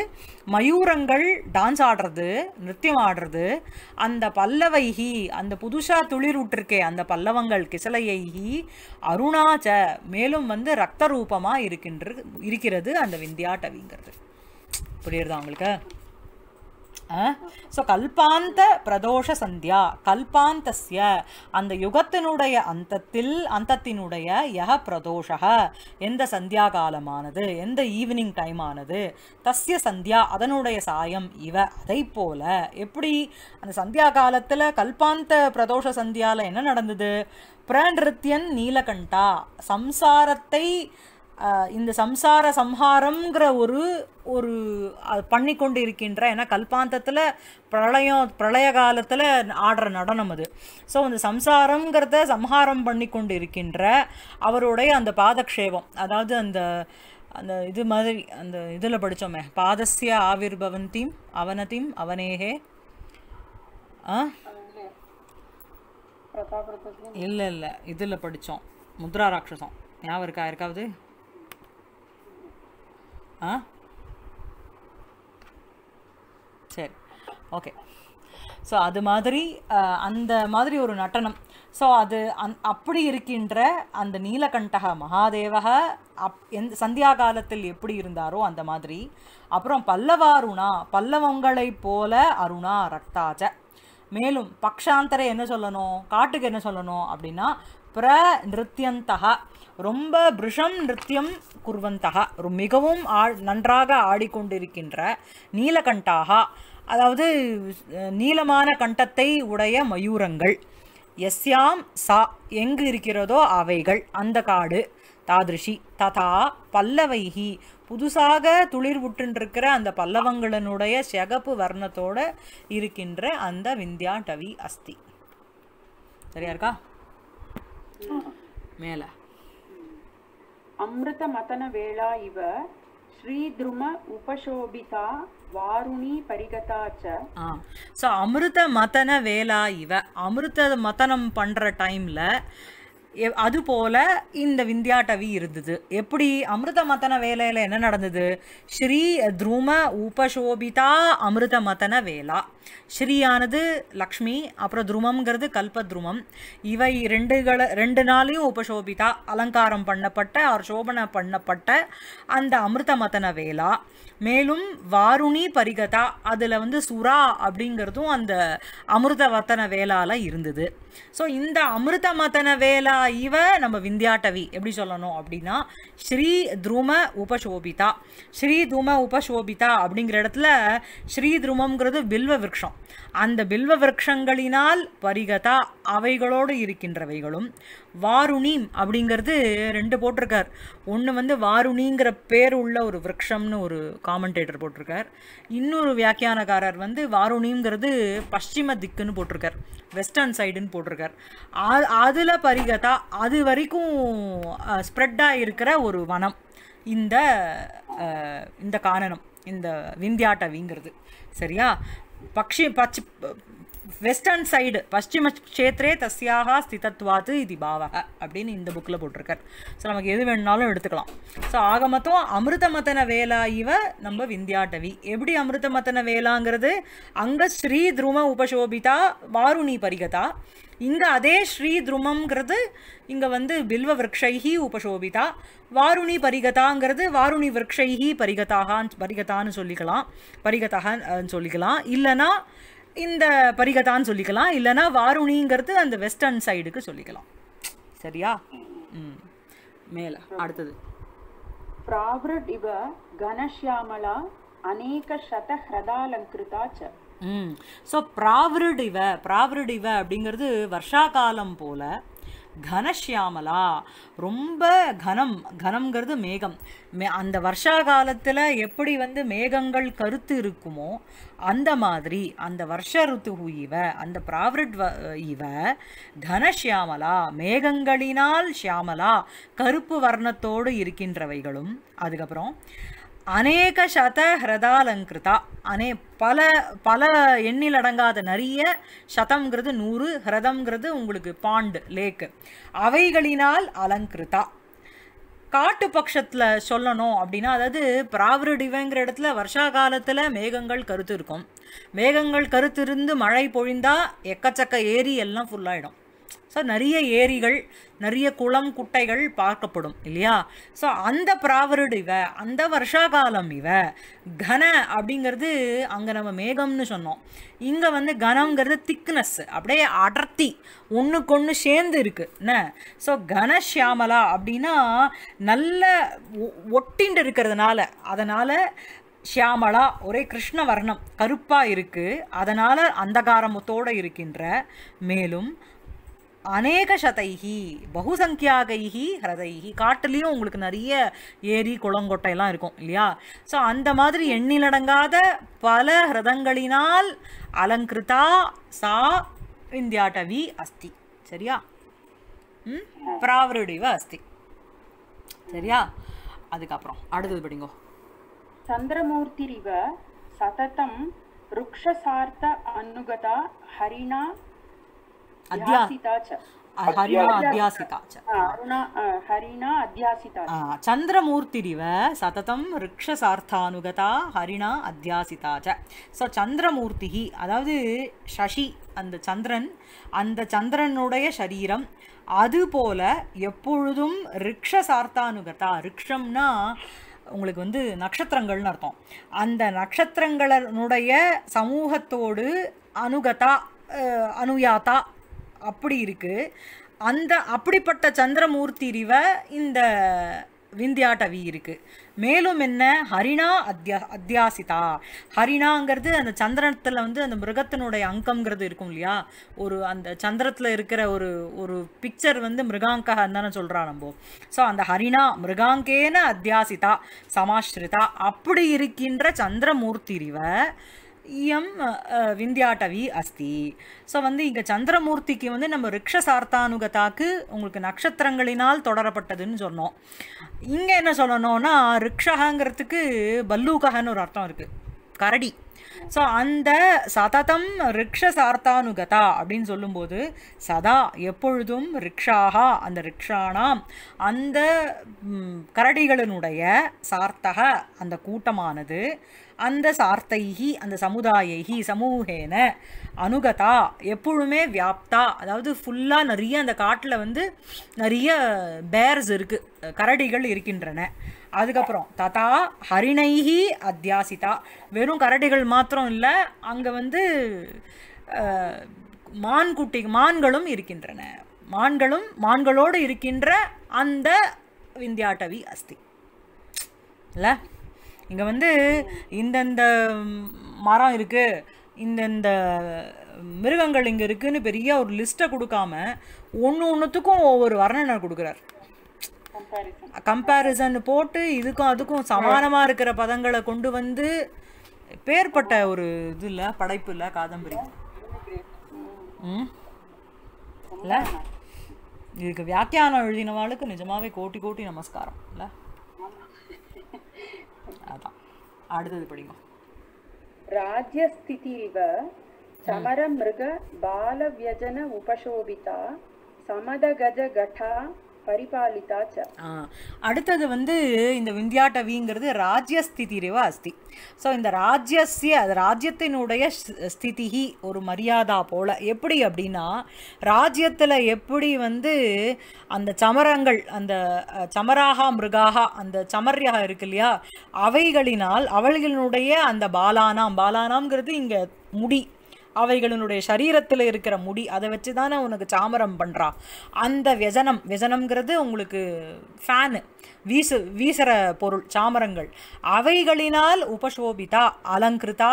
மயூரங்கள் டான்ஸ் ஆடுறது நிறுத்தியம் ஆடுறது அந்த பல்லவை ஹி அந்த புதுசாக துளிர் விட்டுருக்கே அந்த பல்லவங்கள் கிசலையை ஹி அருணாச்ச மேலும் வந்து ரத்த ரூபமாக இருக்கின்ற இருக்கிறது அந்த விந்தியாட்டவிங்கிறது புரியுறதா உங்களுக்கு ஸோ கல்பாந்த பிரதோஷ சந்தியா கல்பாந்தஸ்ய அந்த யுகத்தினுடைய அந்தத்தில் அந்தத்தினுடைய யக பிரதோஷக எந்த சந்தியா காலமானது எந்த ஈவினிங் டைம் ஆனது தஸ்ய சந்தியா அதனுடைய சாயம் இவ அதை போல எப்படி அந்த சந்தியா காலத்தில் கல்பாந்த பிரதோஷ சந்தியாவில் என்ன நடந்தது பிரநிருத்தியன் நீலகண்டா சம்சாரத்தை இந்த சம்சார சம்ஹாரம்ங்கிற ஒரு ஒரு பண்ணி கொண்டு இருக்கின்ற ஏன்னா கல்பாந்தத்தில் பிரளயம் பிரளய காலத்தில் ஆடுற நடனம் அது ஸோ அந்த சம்சாரம்ங்கிறத சம்ஹாரம் பண்ணி கொண்டு இருக்கின்ற அவருடைய அந்த பாதக்ஷேபம் அதாவது அந்த அந்த இது மாதிரி அந்த இதில் படித்தோமே பாதசிய ஆவிர் பவந்தீம் அவனதீம் அவனேகே இல்லை இல்லை இதில் படித்தோம் முத்ரா ராட்சசம் ஞாபகம் இருக்கா இருக்காவது ஆ சரி ஓகே ஸோ அது மாதிரி அந்த மாதிரி ஒரு நட்டனம் ஸோ அது அந் அப்படி இருக்கின்ற அந்த நீலகண்டக மகாதேவக அப் எந் சந்தியா காலத்தில் எப்படி இருந்தாரோ அந்த மாதிரி அப்புறம் பல்லவ அருணா பல்லவங்களைப் போல அருணா ரக்தாஜ மேலும் பக்ஷாந்தரை என்ன சொல்லணும் காட்டுக்கு என்ன சொல்லணும் அப்படின்னா பிர நிருத்தியந்தகா ரொம்ப பிருஷம் நிருத்தியம் குர்வந்தகா மிகவும் ஆ நன்றாக ஆடிக்கொண்டிருக்கின்ற நீலகண்டாகா அதாவது நீளமான கண்டத்தை உடைய மயூரங்கள் எஸ்யாம் சா எங்கு இருக்கிறதோ அவைகள் அந்த காடு தாதிருஷி ததா பல்லவைகி புதுசாக துளிர் விட்டுருக்கிற அந்த பல்லவங்களினுடைய செகப்பு வர்ணத்தோடு இருக்கின்ற அந்த விந்தியா டவி அஸ்தி சரியா இருக்கா மேலே
अमृतमतनवेला இவ ஸ்ரீதுரும உபசோபிதா வாருணி பரிகதா
ஸோ அமிர்த மதன வேலா இவ அமிர்த மதனம் பண்ணுற டைமில் அதுபோல இந்த விந்தியாட்டவி இருந்தது எப்படி அமிர்த மதன வேலையில் என்ன நடந்தது ஸ்ரீ துரும உபசோபிதா அமிர்த மதன வேலா ஸ்ரீயானது லக்ஷ்மி அப்புறம் கல்ப த்ருமம் இவை ரெண்டுகளை ரெண்டு நாளையும் உபசோபிதா அலங்காரம் பண்ணப்பட்ட அவர் சோபனை பண்ணப்பட்ட அந்த அமிர்த மதன வேலா மேலும் வாருணி பரிகதா அதில் வந்து சுரா அப்படிங்கிறதும் அந்த அமிர்த வத்தன வேளால இருந்தது ஸோ இந்த அமிர்த மதன வேலா இவ நம்ம விந்தியாட்டவி எப்படி சொல்லணும் அப்படின்னா ஸ்ரீ துரும உபசோபிதா ஸ்ரீ தும உபசோபிதா அப்படிங்கிற இடத்துல ஸ்ரீ துருமங்கிறது பில்வ விரக்ஷம் அந்த பில்வ விரக்ஷங்களினால் பரிகதா அவைகளோடு இருக்கின்றவைகளும் வாருணி அப்படிங்கிறது ரெண்டு போட்டிருக்கார் ஒன்று வந்து வாருணிங்கிற பேர் உள்ள ஒரு விரக்ஷம்னு ஒரு காமெண்டேட்டர் போட்டிருக்கார் இன்னொரு வியாக்கியானக்காரர் வந்து வாருணிங்கிறது பஷ்டிம திக்குன்னு போட்டிருக்கார் வெஸ்டர்ன் சைடுன்னு போட்டிருக்கார் அதில் பரிகதா அது வரைக்கும் ஸ்ப்ரெட்டாக இருக்கிற ஒரு வனம் இந்த இந்த காரணம் இந்த விந்தியாட்டவிங்கிறது சரியா பக்ஷி பச்சி வெஸ்டர்ன் சைடு பஷ்டிம கஷேத்திரே தஸ்யாக ஸ்திதத்வாத்து இது பாவக அப்படின்னு இந்த புக்கில் போட்டிருக்கார் ஸோ நமக்கு எது வேணுனாலும் எடுத்துக்கலாம் ஸோ ஆக மொத்தம் அமிர்தமத்தன வேலா இவ நம்ம விந்தியாட்டவி எப்படி அமிர்தமத்தன வேலாங்கிறது அங்கே ஸ்ரீ துரும உபசோபிதா வாருணி பரிகதா இங்கே அதே ஸ்ரீ துருமங்கிறது இங்கே வந்து பில்வ விரக்ஷைஹி உபசோபிதா வாருணி பரிகதாங்கிறது வாருணி விரக்ஷைஹி பரிகதாகான் பரிகதான்னு சொல்லிக்கலாம் பரிகதாகன்னு சொல்லிக்கலாம் இல்லைனா இந்த பரிகதான்னு சொல்லிக்கலாம் இல்லைனா வாருணிங்கிறது அந்த வெஸ்டர்ன் சைடுக்கு சொல்லிக்கலாம் சரியா ம் மேல அடுத்தது
பிராவிருட் இவ கனஷ்யாமலா அநேக சத ஹிரதாலங்கிருதா ச
ம் ஸோ பிராவிருட் இவ பிராவிருட் இவ அப்படிங்கிறது வருஷா காலம் போல கனஷ்யாமலா ரொம்ப கனம் கனம்ங்கிறது மேகம் மே அந்த வருஷா காலத்தில் எப்படி வந்து மேகங்கள் கருத்து இருக்குமோ அந்த மாதிரி அந்த வருஷ ருத்து இவ அந்த பிராவிரட் இவ கனஷ்யாமலா மேகங்களினால் ஷியாமலா கருப்பு வர்ணத்தோடு இருக்கின்றவைகளும் அதுக்கப்புறம் அநேக சத ஹிரதாலங்கிருதா அனே பல பல எண்ணில் அடங்காத நிறைய சதம்ங்கிறது நூறு ஹிரதம்ங்கிறது உங்களுக்கு பாண்டு லேக்கு அவைகளினால் அலங்கிருதா காட்டு பட்சத்தில் சொல்லணும் அப்படின்னா அதாவது பிராவிரு டிவைங்கிற இடத்துல வருஷா காலத்தில் மேகங்கள் கருத்து இருக்கும் மேகங்கள் கருத்து இருந்து மழை பொழிந்தால் எக்கச்சக்க ஏரி எல்லாம் ஃபுல்லாகிடும் ஸோ நிறைய ஏரிகள் நிறைய குளம் குட்டைகள் பார்க்கப்படும் இல்லையா ஸோ அந்த பிராவருடு இவ அந்த வருஷா காலம் இவ கன அப்படிங்கிறது அங்கே நம்ம மேகம்னு சொன்னோம் இங்கே வந்து கனங்கிறது திக்னஸ் அப்படியே அடர்த்தி கொன்று சேர்ந்து இருக்கு என்ன ஸோ கனஷியாமலா அப்படின்னா நல்ல ஒட்டிண்டு இருக்கிறதுனால அதனால் ஷியாமலா ஒரே கிருஷ்ண வர்ணம் கருப்பாக இருக்குது அதனால் அந்தகாரமத்தோடு இருக்கின்ற மேலும் அநேக சதைகி பகுசங்கியாகைகி ஹிரதைகி காட்டுலேயும் உங்களுக்கு நிறைய ஏரி குளங்கொட்டையெல்லாம் இருக்கும் இல்லையா ஸோ அந்த மாதிரி எண்ணிலடங்காத பல ஹிரதங்களினால் அலங்கிருதா சா விந்தியாட்டவி அஸ்தி சரியா ம் பிராவருடிவ அஸ்தி சரியா அதுக்கப்புறம் அடுத்தது படிங்கோ
சந்திரமூர்த்திரிவ சததம் ருக்ஷசார்த்த அனுகதா ஹரிணா
अध्यासिता
च हरिणा अध्यासिता च हरिणा अध्यासिता
चन्द्रमूर्तिरिव सततं ரிக்ஷசார்த்தானுகதா ஹரிணா அத்தியாசிதா ச ஸோ சந்திரமூர்த்திகி அதாவது சசி அந்த சந்திரன் அந்த சந்திரனுடைய சரீரம் அதுபோல எப்பொழுதும் ரிக்ஷசார்த்தானுகதா ரிக்ஷம்னா உங்களுக்கு வந்து நட்சத்திரங்கள்னு அர்த்தம் அந்த நட்சத்திரங்களுடைய சமூகத்தோடு அனுகதா அனுயாத்தா அப்படி இருக்குது அந்த அப்படிப்பட்ட சந்திரமூர்த்தி ரிவை இந்த விந்தியாட்டவி இருக்குது மேலும் என்ன ஹரிணா அத்தியா அத்தியாசிதா ஹரிணாங்கிறது அந்த சந்திரத்தில் வந்து அந்த மிருகத்தினுடைய அங்கம்ங்கிறது இருக்கும் இல்லையா ஒரு அந்த சந்திரத்தில் இருக்கிற ஒரு ஒரு பிக்சர் வந்து மிருகாங்கா தானே சொல்கிறா நம்ம ஸோ அந்த ஹரிணா மிருகாங்கேன அத்தியாசிதா சமாஸ்ரிதா அப்படி இருக்கின்ற சந்திரமூர்த்தி ரிவை இயம் விந்தியாட்டவி அஸ்தி ஸோ வந்து இங்கே சந்திரமூர்த்திக்கு வந்து நம்ம ரிக்ஷசார்த்தானுகதாக்கு உங்களுக்கு நட்சத்திரங்களினால் தொடரப்பட்டதுன்னு சொன்னோம் இங்கே என்ன சொல்லணும்னா ரிக்ஷகாங்கிறதுக்கு பல்லூகன்னு ஒரு அர்த்தம் இருக்குது கரடி ஸோ அந்த சததம் ரிக்ஷசார்த்தானுகதா அப்படின்னு சொல்லும்போது சதா எப்பொழுதும் ரிக்ஷாகா அந்த ரிக்ஷானாம் அந்த கரடிகளினுடைய சார்த்தக அந்த கூட்டமானது அந்த சார்த்தைகி அந்த சமுதாயகி சமூகேன அனுகதா எப்பொழுதுமே வியாப்தா அதாவது ஃபுல்லாக நிறைய அந்த காட்டில் வந்து நிறைய பேர்ஸ் இருக்குது கரடிகள் இருக்கின்றன அதுக்கப்புறம் ததா ஹரிணைகி அத்தியாசிதா வெறும் கரடிகள் மாத்திரம் இல்லை அங்கே வந்து மான்குட்டி மான்களும் இருக்கின்றன மான்களும் மான்களோடு இருக்கின்ற அந்த விந்தியாட்டவி அஸ்தி இல்லை இங்கே வந்து இந்தந்த மரம் இருக்குது இந்தந்த மிருகங்கள் இங்கே இருக்குதுன்னு பெரிய ஒரு லிஸ்ட்டை கொடுக்காம ஒன்று ஒன்றுத்துக்கும் ஒவ்வொரு வர்ணனை கொடுக்குறார் கம்பேரிசன் போட்டு இதுக்கும் அதுக்கும் சமானமாக இருக்கிற பதங்களை கொண்டு வந்து பேர்பட்ட ஒரு இது இல்லை படைப்பு இல்லை காதம்பரி ம் இல்லை இதுக்கு வியாக்கியானம் எழுதினவாளுக்கு நிஜமாவே கோட்டி கோட்டி நமஸ்காரம் இல்லை அதான் அடுத்தது படிங்க
ராஜ்யஸ்திதிவ சமரமிருக பாலவியஜன உபசோபிதா சமதகஜ கட்டா
அடுத்தது வந்து இந்த விந்தியாட்டவிங்கிறது ராஜ்யஸ்திதிரேவ அஸ்தி ஸோ இந்த ராஜ்யஸ்ய அது ராஜ்யத்தினுடைய ஸ்திதிகி ஒரு மரியாதா போல் எப்படி அப்படின்னா ராஜ்யத்தில் எப்படி வந்து அந்த சமரங்கள் அந்த சமராகா மிருகாகா அந்த சமர்யா இருக்கு இல்லையா அவைகளினால் அவைகளினுடைய அந்த பாலானாம் பாலானாம்ங்கிறது இங்கே முடி அவைகளினுடைய சரீரத்தில் இருக்கிற முடி அதை வச்சு தானே உனக்கு சாமரம் பண்ணுறா அந்த வெசனம் வெசனம்ங்கிறது உங்களுக்கு ஃபேனு வீசு வீசுகிற பொருள் சாமரங்கள் அவைகளினால் உபசோபிதா அலங்கிருதா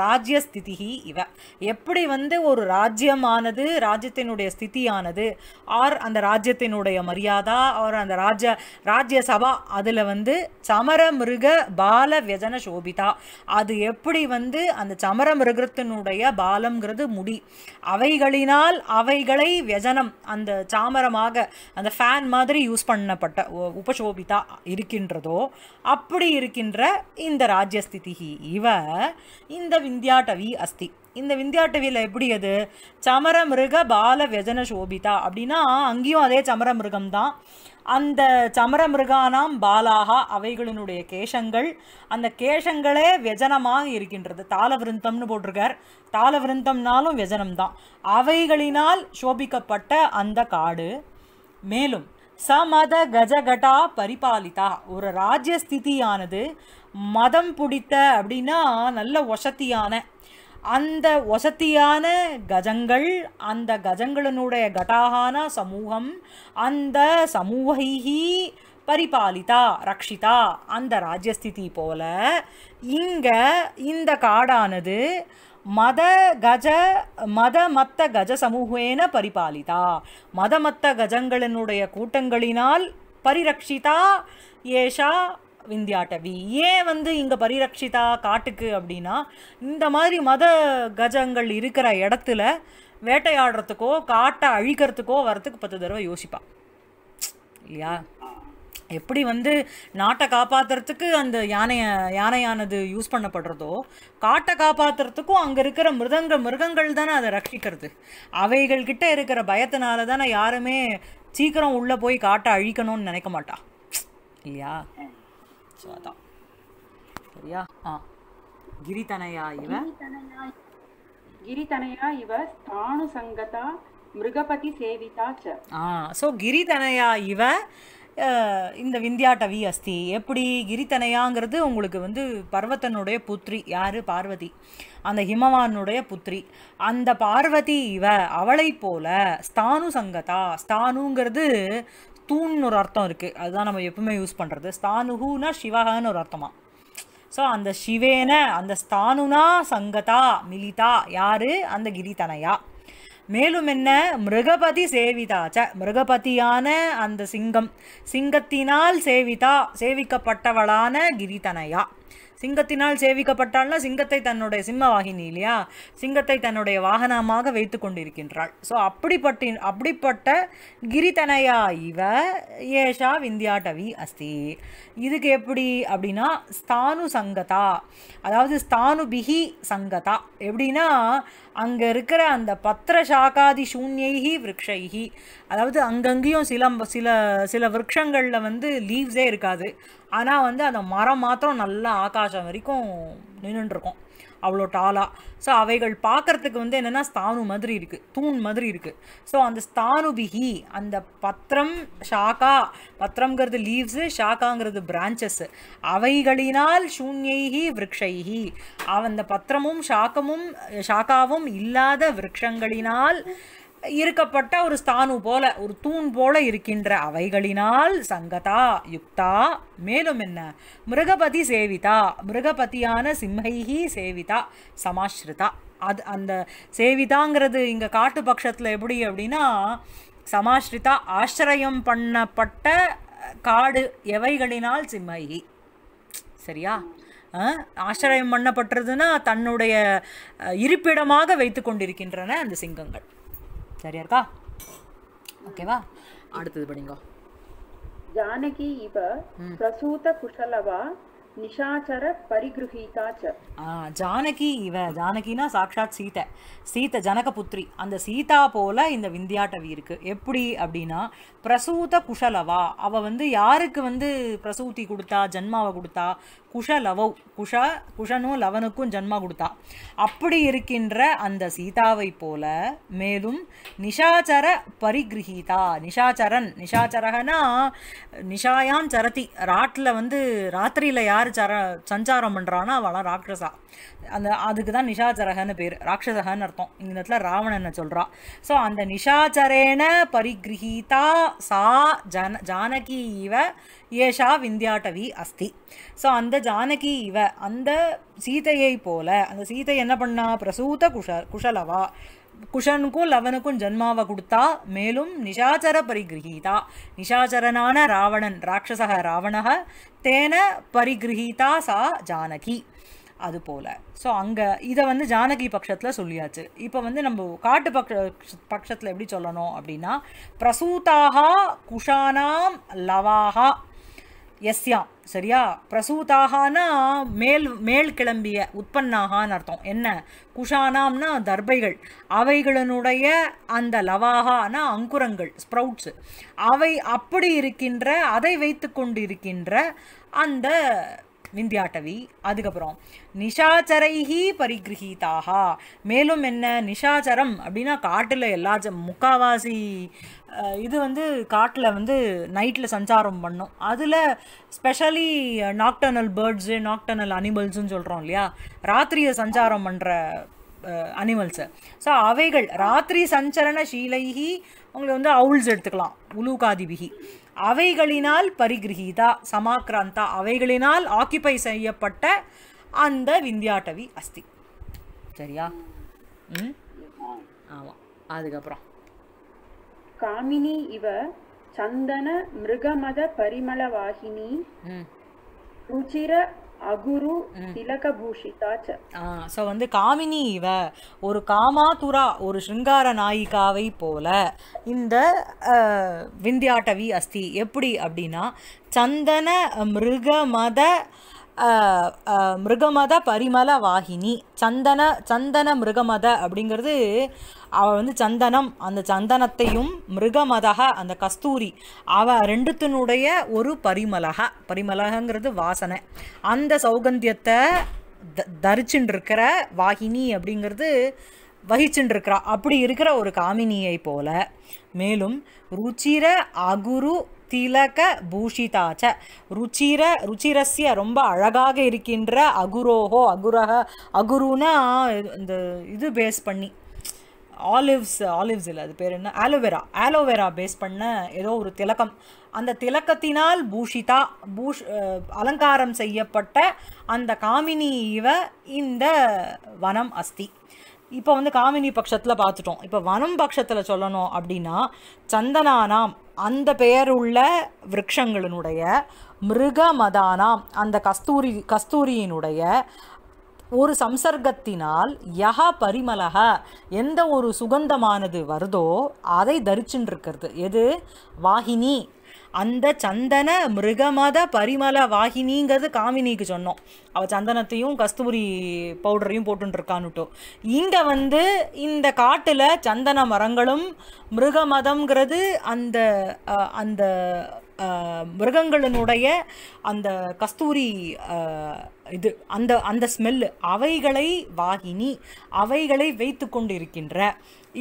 ராஜ்யஸ்திதிகி இவ எப்படி வந்து ஒரு ராஜ்யமானது ராஜ்யத்தினுடைய ஸ்திதியானது ஆர் அந்த ராஜ்யத்தினுடைய மரியாதா ஆர் அந்த ராஜ்ய ராஜ்யசபா அதில் வந்து சமர மிருக பால வெஜன சோபிதா அது எப்படி வந்து அந்த சமர மிருகத்தினுடைய பால காலம்ங்கிறது முடி அவைகளினால் அவைகளை வியஜனம் அந்த சாமரமாக அந்த ஃபேன் மாதிரி யூஸ் பண்ணப்பட்ட உபசோபிதா இருக்கின்றதோ அப்படி இருக்கின்ற இந்த ராஜ்யஸ்திதி இவ இந்த விந்தியாட்டவி அஸ்தி இந்த விந்தியாட்டவியில் எப்படி அது சமர மிருக பால வெஜன சோபிதா அப்படின்னா அங்கேயும் அதே சமர மிருகம் தான் அந்த சமர மிருகானாம் பாலாகா அவைகளினுடைய கேசங்கள் அந்த கேசங்களே வெஜனமாக இருக்கின்றது தாள விருந்தம்னு போட்டிருக்கார் தாள விருந்தம்னாலும் வெஜனம் தான் அவைகளினால் சோபிக்கப்பட்ட அந்த காடு மேலும் சமத கஜகடா பரிபாலிதா ஒரு ராஜ்யஸ்திதியானது மதம் பிடித்த அப்படின்னா நல்ல ஒசத்தியான அந்த வசதியான கஜங்கள் அந்த கஜங்களினுடைய கட்டாகான சமூகம் அந்த சமூகைகி பரிபாலிதா ரக்ஷிதா அந்த ராஜ்யஸ்திதி போல இங்கே இந்த காடானது மத கஜ மத மத்த கஜ சமூகேன பரிபாலிதா மத மத்த கஜங்களினுடைய கூட்டங்களினால் பரிரக்ஷிதா ஏஷா விந்தியாட்டவி ஏன் வந்து இங்கே பரிரக்ஷிதா காட்டுக்கு அப்படின்னா இந்த மாதிரி மத கஜங்கள் இருக்கிற இடத்துல வேட்டையாடுறதுக்கோ காட்டை அழிக்கிறதுக்கோ வரத்துக்கு பத்து தடவை யோசிப்பா இல்லையா எப்படி வந்து நாட்டை காப்பாற்றுறதுக்கு அந்த யானையை யானையானது யூஸ் பண்ணப்படுறதோ காட்டை காப்பாற்றுறதுக்கும் அங்கே இருக்கிற மிருதங்க மிருகங்கள் தானே அதை ரட்சிக்கிறது அவைகள்கிட்ட இருக்கிற பயத்தினால தானே யாருமே சீக்கிரம் உள்ளே போய் காட்டை அழிக்கணும்னு நினைக்க மாட்டா இல்லையா ஸோ அதான் சரியா ஆ கிரிதனையா இவ
கிரிதனையா இவ ஸ்தானு சங்கதா மிருகபதி சேவிதா ச
ஆ ஸோ கிரிதனையா இவ இந்த விந்தியாட்டவி அஸ்தி எப்படி கிரித்தனையாங்கிறது உங்களுக்கு வந்து பர்வத்தனுடைய புத்திரி யாரு பார்வதி அந்த ஹிமவானுடைய புத்திரி அந்த பார்வதி இவ அவளை போல ஸ்தானு சங்கதா ஸ்தானுங்கிறது தூண்னு ஒரு அர்த்தம் இருக்குது அதுதான் நம்ம எப்பவுமே யூஸ் பண்ணுறது ஸ்தானுகுனா சிவகான்னு ஒரு அர்த்தமாக ஸோ அந்த சிவேன அந்த ஸ்தானுனா சங்கதா மிலிதா யார் அந்த கிரிதனையா மேலும் என்ன மிருகபதி சேவிதா ச மிருகபதியான அந்த சிங்கம் சிங்கத்தினால் சேவிதா சேவிக்கப்பட்டவளான கிரிதனையா சிங்கத்தினால் சேவிக்கப்பட்டால்னா சிங்கத்தை தன்னுடைய சிம்ம வாகினி இல்லையா சிங்கத்தை தன்னுடைய வாகனமாக வைத்து கொண்டிருக்கின்றாள் ஸோ அப்படிப்பட்ட அப்படிப்பட்ட கிரிதனையா இவ ஏஷா விந்தியாட்டவி அஸ்தி இதுக்கு எப்படி அப்படின்னா ஸ்தானு சங்கதா அதாவது ஸ்தானு பிகி சங்கதா எப்படின்னா அங்கே இருக்கிற அந்த பத்திர சாக்காதி சூன்யைகி விரக்ஷைகி அதாவது அங்கங்கேயும் சில சில சில விரக்ஷங்களில் வந்து லீவ்ஸே இருக்காது ஆனால் வந்து அந்த மரம் மாத்திரம் நல்லா ஆகாசம் வரைக்கும் நின்றுட்டுருக்கோம் அவ்வளோ டாலாக ஸோ அவைகள் பார்க்குறதுக்கு வந்து என்னென்னா ஸ்தானு மாதிரி இருக்குது தூண் மாதிரி இருக்குது ஸோ அந்த ஸ்தானு அந்த பத்திரம் ஷாக்கா பத்திரங்கிறது லீவ்ஸு ஷாக்காங்கிறது பிரான்ச்சஸ்ஸு அவைகளினால் சூன்யைகி விரக்ஷைகி அந்த பத்திரமும் ஷாக்கமும் ஷாக்காவும் இல்லாத விரக்ஷங்களினால் இருக்கப்பட்ட ஒரு ஸ்தானு போல ஒரு தூண் போல இருக்கின்ற அவைகளினால் சங்கதா யுக்தா மேலும் என்ன மிருகபதி சேவிதா மிருகபதியான சிம்ஹைஹி சேவிதா சமாஸ்ருதா அது அந்த சேவிதாங்கிறது இங்கே காட்டு பட்சத்தில் எப்படி அப்படின்னா சமாஸ்ரிதா ஆசிரயம் பண்ணப்பட்ட காடு எவைகளினால் சிம்மைகி சரியா ஆசிரயம் பண்ணப்பட்டதுன்னா தன்னுடைய இருப்பிடமாக வைத்து கொண்டிருக்கின்றன அந்த சிங்கங்கள் சரியா இருக்கா ஓகேவா அடுத்தது படிங்க
ஜானகி இவ பிரசூத குஷலவா நிஷாச்சர பரிகிருஹீதா
ச ஜானகி இவ ஜானகினா சாக்ஷாத் சீதை சீதை ஜனகபுத்ரி அந்த சீதா போல இந்த விந்தியாட்டவி இருக்கு எப்படி அப்படின்னா பிரசூத குஷலவா அவ வந்து யாருக்கு வந்து பிரசூதி கொடுத்தா ஜென்மாவை கொடுத்தா குஷலவவ் குஷ குஷனும் லவனுக்கும் ஜென்மா கொடுத்தா அப்படி இருக்கின்ற அந்த சீதாவை போல மேலும் நிஷாச்சர பரிகிரகிதா நிஷாச்சரன் நிஷாச்சரகனா நிஷாயாம் சரதி ராட்டில் வந்து ராத்திரியில் யார் யார் சர சஞ்சாரம் பண்ணுறான்னா அவளாம் ராட்சசா அந்த அதுக்கு தான் நிஷாச்சரகன்னு பேர் ராட்சசகன்னு அர்த்தம் இந்த இடத்துல ராவணனை சொல்கிறா ஸோ அந்த நிஷாச்சரேன பரிகிரகிதா சா ஜன ஜானகி இவ ஏஷா விந்தியாட்டவி அஸ்தி ஸோ அந்த ஜானகி இவ அந்த சீதையை போல அந்த சீதை என்ன பண்ணா பிரசூத குஷ குஷலவா குஷனுக்கும் லவனுக்கும் ஜென்மாவை கொடுத்தா மேலும் நிஷாச்சர பரிகிரகீதா நிஷாச்சரனான ராவணன் ராட்சசக ராவணக தேன பரிகிரகீதா சா ஜானகி அது போல் ஸோ அங்கே இதை வந்து ஜானகி பட்சத்தில் சொல்லியாச்சு இப்போ வந்து நம்ம காட்டு பக்ஷ பட்சத்தில் எப்படி சொல்லணும் அப்படின்னா பிரசூதாக குஷானாம் லவாகா எஸ்யாம் சரியா பிரசூதாகனா மேல் மேல் கிளம்பிய உற்பன்னாகான்னு அர்த்தம் என்ன குஷானாம்னா தர்பைகள் அவைகளினுடைய அந்த லவாகானா அங்குரங்கள் ஸ்ப்ரௌட்ஸு அவை அப்படி இருக்கின்ற அதை வைத்து கொண்டு இருக்கின்ற அந்த விந்தியாட்டவி அதுக்கப்புறம் நிஷாச்சரைஹி பரிகிரகிதாகா மேலும் என்ன நிஷாச்சரம் அப்படின்னா காட்டில் எல்லா முக்காவாசி இது வந்து காட்டில் வந்து நைட்டில் சஞ்சாரம் பண்ணும் அதில் ஸ்பெஷலி நாக்டர்னல் பேர்ட்ஸு நாக்டர்னல் அனிமல்ஸுன்னு சொல்கிறோம் இல்லையா ராத்திரியை சஞ்சாரம் பண்ணுற அனிமல்ஸு ஸோ அவைகள் ராத்திரி சஞ்சரண ஷீலைகி அவங்களை வந்து அவுல்ஸ் எடுத்துக்கலாம் உலூகாதிபிகி அவைகளினால் பரிகிரகிதா சமாக்ராந்தா அவைகளினால் ஆக்கிபை செய்யப்பட்ட அந்த விந்தியாட்டவி அஸ்தி சரியா ஆமாம் அதுக்கப்புறம்
காமினி இவ சந்தன மிருகமத பரிமள வாகினி ருச்சிர அகுரு திலக
பூஷிதா ச வந்து காமினி இவ ஒரு காமாதுரா ஒரு சிருங்கார நாயிகாவை போல இந்த விந்தியாட்டவி அஸ்தி எப்படி அப்படின்னா சந்தன மிருக மத மிருகமத பரிமள வாகினி சந்தன சந்தன மிருகமத அப்படிங்கிறது அவள் வந்து சந்தனம் அந்த சந்தனத்தையும் மிருகமதக அந்த கஸ்தூரி அவ ரெண்டுத்தினுடைய ஒரு பரிமளக பரிமலகங்கிறது வாசனை அந்த சௌகந்தியத்தை த தரிச்சுட்டு இருக்கிற வாகினி அப்படிங்கிறது வகிச்சுட்டு இருக்கிறா அப்படி இருக்கிற ஒரு காமினியை போல மேலும் ருச்சிர அகுரு திலக பூஷிதா ச ருச்சிர ருச்சிரஸ்ய ரொம்ப அழகாக இருக்கின்ற அகுரோகோ அகுரக அகுருனா இந்த இது பேஸ் பண்ணி ஆலிவ்ஸ் ஆலிவ்ஸ் இல்லை அது பேர் என்ன ஆலோவேரா ஆலோவேரா பேஸ் பண்ண ஏதோ ஒரு திலக்கம் அந்த திலக்கத்தினால் பூஷிதா பூஷ் அலங்காரம் செய்யப்பட்ட அந்த காமினி இவ இந்த வனம் அஸ்தி இப்போ வந்து காமினி பட்சத்தில் பார்த்துட்டோம் இப்போ வனம் பட்சத்தில் சொல்லணும் அப்படின்னா சந்தனானாம் அந்த பெயருள்ள விரக்ஷங்களினுடைய மிருக மதானாம் அந்த கஸ்தூரி கஸ்தூரியினுடைய ஒரு சம்சர்க்கத்தினால் யக பரிமலக எந்த ஒரு சுகந்தமானது வருதோ அதை தரிச்சுன்னு எது வாகினி அந்த சந்தன மிருகமத பரிமள வாகினிங்கிறது காமினிக்கு சொன்னோம் அவள் சந்தனத்தையும் கஸ்தூரி பவுடரையும் போட்டுருக்கான்னுட்டோம் இங்கே வந்து இந்த காட்டில் சந்தன மரங்களும் மிருகமதம்ங்கிறது அந்த அந்த மிருகங்களினுடைய அந்த கஸ்தூரி இது அந்த அந்த ஸ்மெல்லு அவைகளை வாகினி அவைகளை வைத்து கொண்டிருக்கின்ற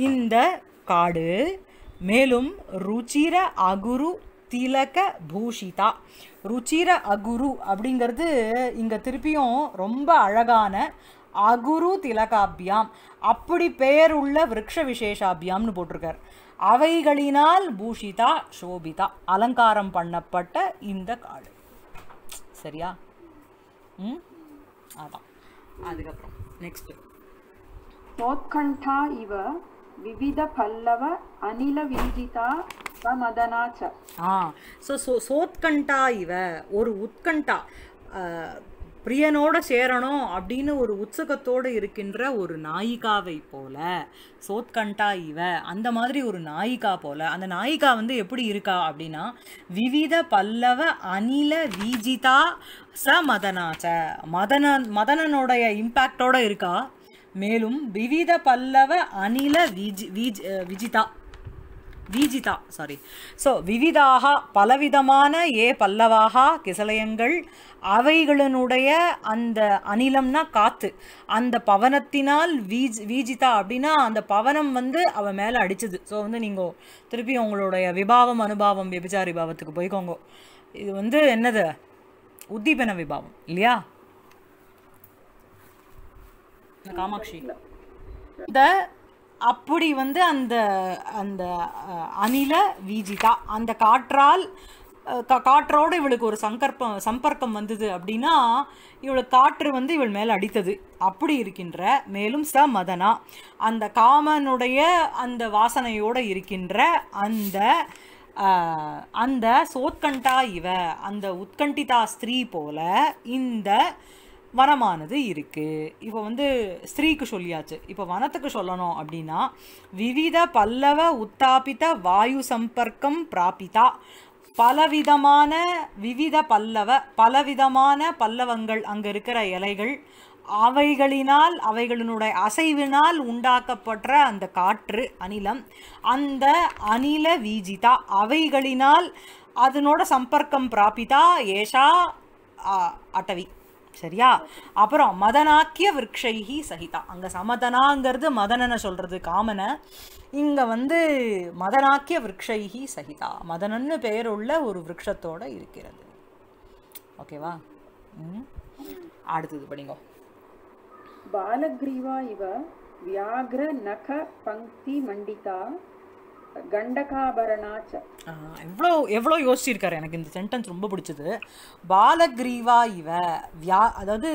இந்த காடு மேலும் ருச்சிர அகுரு திலக பூஷிதா ருச்சிர அகுரு அப்படிங்கிறது இங்கே திருப்பியும் ரொம்ப அழகான அகுரு திலகாபியாம் அப்படி பெயர் உள்ள விரக்ஷ விசேஷாபியாம்னு போட்டிருக்கார் அவைகளினால் பூஷிதா சோபிதா அலங்காரம் பண்ணப்பட்ட இந்த காடு சரியா ம் அதான் அதுக்கப்புறம் நெக்ஸ்ட்
போத்கண்டா இவ ವಿವಿಧ ಪಲ್ಲವ ಅನಿಲ ವಿಜಿತ ಮದನಾಚ
ஆ ஸோ சோ சோத்கண்டா இவ ஒரு உத்கண்டா பிரியனோட சேரணும் அப்படின்னு ஒரு உற்சகத்தோடு இருக்கின்ற ஒரு நாயிகாவை போல சோத்கண்டா இவ அந்த மாதிரி ஒரு நாயிகா போல அந்த நாயிகா வந்து எப்படி இருக்கா அப்படின்னா விவித பல்லவ அனில வீஜிதா ச மதனாச்ச மதன மதனனுடைய இம்பேக்டோட இருக்கா மேலும் விவித பல்லவ அனில விஜி விஜிதா வீஜிதா சாரி ஸோ விவிதாக பலவிதமான ஏ பல்லவாக கிசலயங்கள் அவைகளினுடைய அந்த அனிலம்னா காற்று அந்த பவனத்தினால் வீஜ் வீஜிதா அப்படின்னா அந்த பவனம் வந்து அவன் மேலே அடிச்சது ஸோ வந்து நீங்கள் திருப்பி உங்களுடைய விபாவம் அனுபாவம் விபச்சாரி பாவத்துக்கு போய்க்கோங்க இது வந்து என்னது உத்தீபன விபாவம் இல்லையா காமாட்சி இந்த அப்படி வந்து அந்த அந்த அணில வீஜிதா அந்த காற்றால் காற்றோடு இவளுக்கு ஒரு சங்கற்பம் சம்பர்க்கம் வந்தது அப்படின்னா இவளுக்கு காற்று வந்து இவள் மேலே அடித்தது அப்படி இருக்கின்ற மேலும் ச மதனா அந்த காமனுடைய அந்த வாசனையோடு இருக்கின்ற அந்த அந்த சோத்கண்டா இவ அந்த உத்கண்டிதா ஸ்திரீ போல இந்த வனமானது இருக்குது இப்போ வந்து ஸ்திரீக்கு சொல்லியாச்சு இப்போ வனத்துக்கு சொல்லணும் அப்படின்னா விவித பல்லவ உத்தாபித வாயு சம்பர்க்கம் பிராபிதா பலவிதமான விவித பல்லவ பலவிதமான பல்லவங்கள் அங்கே இருக்கிற இலைகள் அவைகளினால் அவைகளினுடைய அசைவினால் உண்டாக்கப்பட்ட அந்த காற்று அனிலம் அந்த அனில வீஜிதா அவைகளினால் அதனோட சம்பர்க்கம் பிராபிதா ஏஷா அட்டவி சரியா அப்புறம் மதனாக்கிய விரக்ஷைகி சகிதா அங்கே சமதனாங்கிறது மதனனை சொல்கிறது காமனை இங்கே வந்து மதனாக்கிய விரக்ஷைகி சகிதா மதனன்னு பெயருள்ள ஒரு விரக்ஷத்தோடு இருக்கிறது ஓகேவா அடுத்தது படிங்க
பாலக்ரீவா இவ வியாகிர நக பங்கி மண்டிதா
எவ்வளோ யோசிச்சிருக்காரு எனக்கு இந்த சென்டென்ஸ் ரொம்ப பிடிச்சது பாலக்ரீவா இவ வியா அதாவது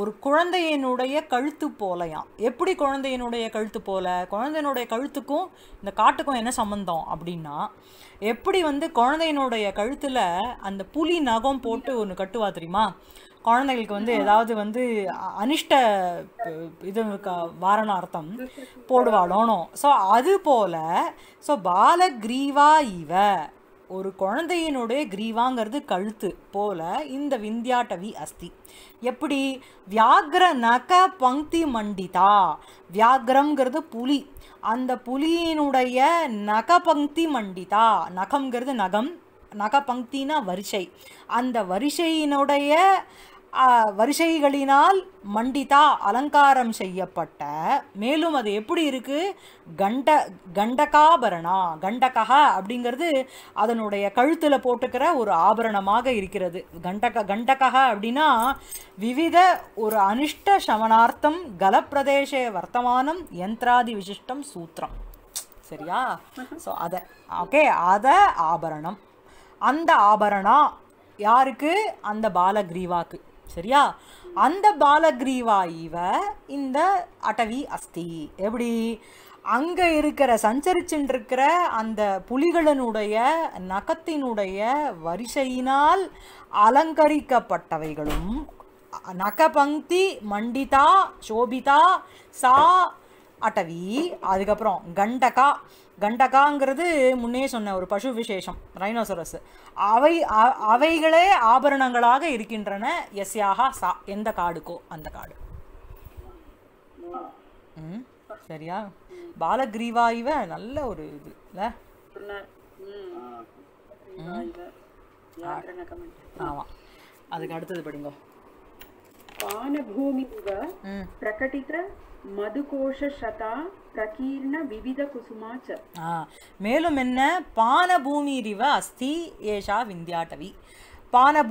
ஒரு குழந்தையினுடைய கழுத்து போலையாம் எப்படி குழந்தையினுடைய கழுத்து போல குழந்தையினுடைய கழுத்துக்கும் இந்த காட்டுக்கும் என்ன சம்மந்தம் அப்படின்னா எப்படி வந்து குழந்தையினுடைய கழுத்தில் அந்த புலி நகம் போட்டு ஒன்று கட்டுவா தெரியுமா குழந்தைகளுக்கு வந்து ஏதாவது வந்து அனிஷ்ட இது வாரண அர்த்தம் போடுவாளோனோ ஸோ அது போல் ஸோ பால கிரீவா இவ ஒரு குழந்தையினுடைய கிரீவாங்கிறது கழுத்து போல இந்த விந்தியாட்டவி அஸ்தி எப்படி வியாகிர நக பங்கி மண்டிதா வியாகிரம்ங்கிறது புலி அந்த புலியினுடைய நக பங்கி மண்டிதா நகம்ங்கிறது நகம் நக பங்கினா வரிசை அந்த வரிசையினுடைய வரிசைகளினால் மண்டிதா அலங்காரம் செய்யப்பட்ட மேலும் அது எப்படி இருக்குது கண்ட கண்டகாபரணா கண்டகா அப்படிங்கிறது அதனுடைய கழுத்தில் போட்டுக்கிற ஒரு ஆபரணமாக இருக்கிறது கண்டக கண்டகா அப்படின்னா விவித ஒரு அனிஷ்ட சமனார்த்தம் கலப்பிரதேச வர்த்தமானம் யந்திராதி விசிஷ்டம் சூத்திரம் சரியா ஸோ அதை ஓகே அத ஆபரணம் அந்த ஆபரணா யாருக்கு அந்த பாலகிரீவாக்கு சரியா அந்த பாலக்ரீவா இவ இந்த அடவி அஸ்தி எப்படி அங்கே இருக்கிற சஞ்சரிச்சுட்டு இருக்கிற அந்த புலிகளினுடைய நகத்தினுடைய வரிசையினால் அலங்கரிக்கப்பட்டவைகளும் நகபங்கி மண்டிதா சோபிதா சா அடவி அதுக்கப்புறம் கண்டகா கண்டகாங்கிறது முன்னே சொன்ன ஒரு பசு விசேஷம் ரைனோசரஸ் அவை அவைகளே ஆபரணங்களாக இருக்கின்றன எஸ்யாகா சா எந்த காடுக்கோ அந்த காடு ம் சரியா பாலகிரீவா இவ நல்ல ஒரு இது ஆமாம் அதுக்கு அடுத்தது படிங்கோ பானபூமி
பிரகட்டித மதுகோஷ சதா பிரகீர்ண விவித குசுமாச்ச
மேலும் என்ன பான ரிவ அஸ்தி ஏஷா விந்தியாட்டவி பான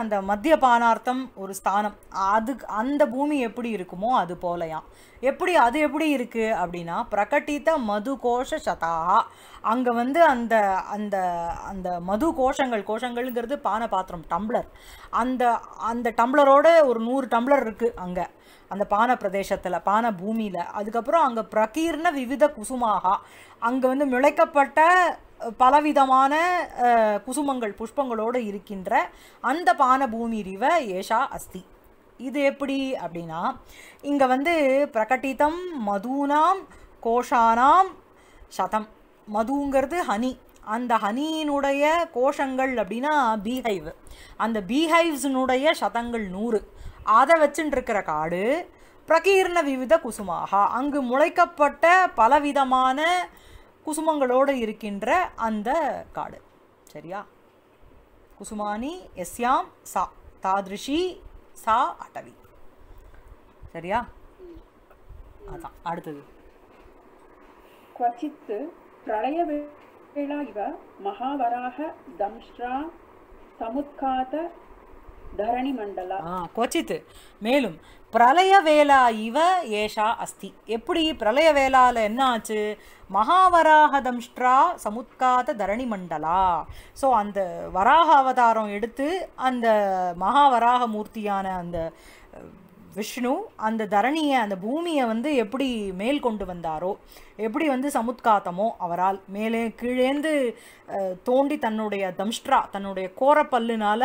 அந்த மத்திய பானார்த்தம் ஒரு ஸ்தானம் அது அந்த பூமி எப்படி இருக்குமோ அது போலயாம் எப்படி அது எப்படி இருக்குது அப்படின்னா பிரகட்டித்த மது கோஷ சதா அங்கே வந்து அந்த அந்த அந்த மது கோஷங்கள் கோஷங்கள்ங்கிறது பான பாத்திரம் டம்ளர் அந்த அந்த டம்ளரோட ஒரு நூறு டம்ளர் இருக்குது அங்கே அந்த பான பிரதேசத்தில் பான பூமியில் அதுக்கப்புறம் அங்கே பிரகீர்ண விவித குசுமாகா அங்கே வந்து முளைக்கப்பட்ட பலவிதமான குசுமங்கள் புஷ்பங்களோடு இருக்கின்ற அந்த பான பூமி ரிவ ஏஷா அஸ்தி இது எப்படி அப்படின்னா இங்கே வந்து பிரகட்டிதம் மதுனாம் கோஷானாம் சதம் மதுங்கிறது ஹனி அந்த ஹனியினுடைய கோஷங்கள் அப்படின்னா பீஹைவ் அந்த பீஹைவ்ஸினுடைய சதங்கள் நூறு அதை வச்சுட்டுருக்கிற காடு பிரகீர்ண விவித குசுமாக அங்கு முளைக்கப்பட்ட பலவிதமான குசுமங்களோடு இருக்கின்ற அந்த காடு சரியா குசுமானி எஸ்யாம் சா தாதிருஷி சா அட்டவி சரியா அதான் அடுத்தது
क्वचित् प्रलयवेळा इव महावराः दंष्ट्रा தரணி மண்டலா
கொச்சித்து மேலும் பிரளய வேலா இவ ஏஷா அஸ்தி எப்படி பிரளய வேளால என்ன ஆச்சு மகாவராகதம்ஷ்ட்ரா சமுத்காத தரணி மண்டலா ஸோ அந்த வராக அவதாரம் எடுத்து அந்த மகாவராக மூர்த்தியான அந்த விஷ்ணு அந்த தரணியை அந்த பூமியை வந்து எப்படி மேல் கொண்டு வந்தாரோ எப்படி வந்து சமுத்காத்தமோ அவரால் மேலே கீழேந்து தோண்டி தன்னுடைய தம்ஷ்ட்ரா தன்னுடைய கோரப்பல்லுனால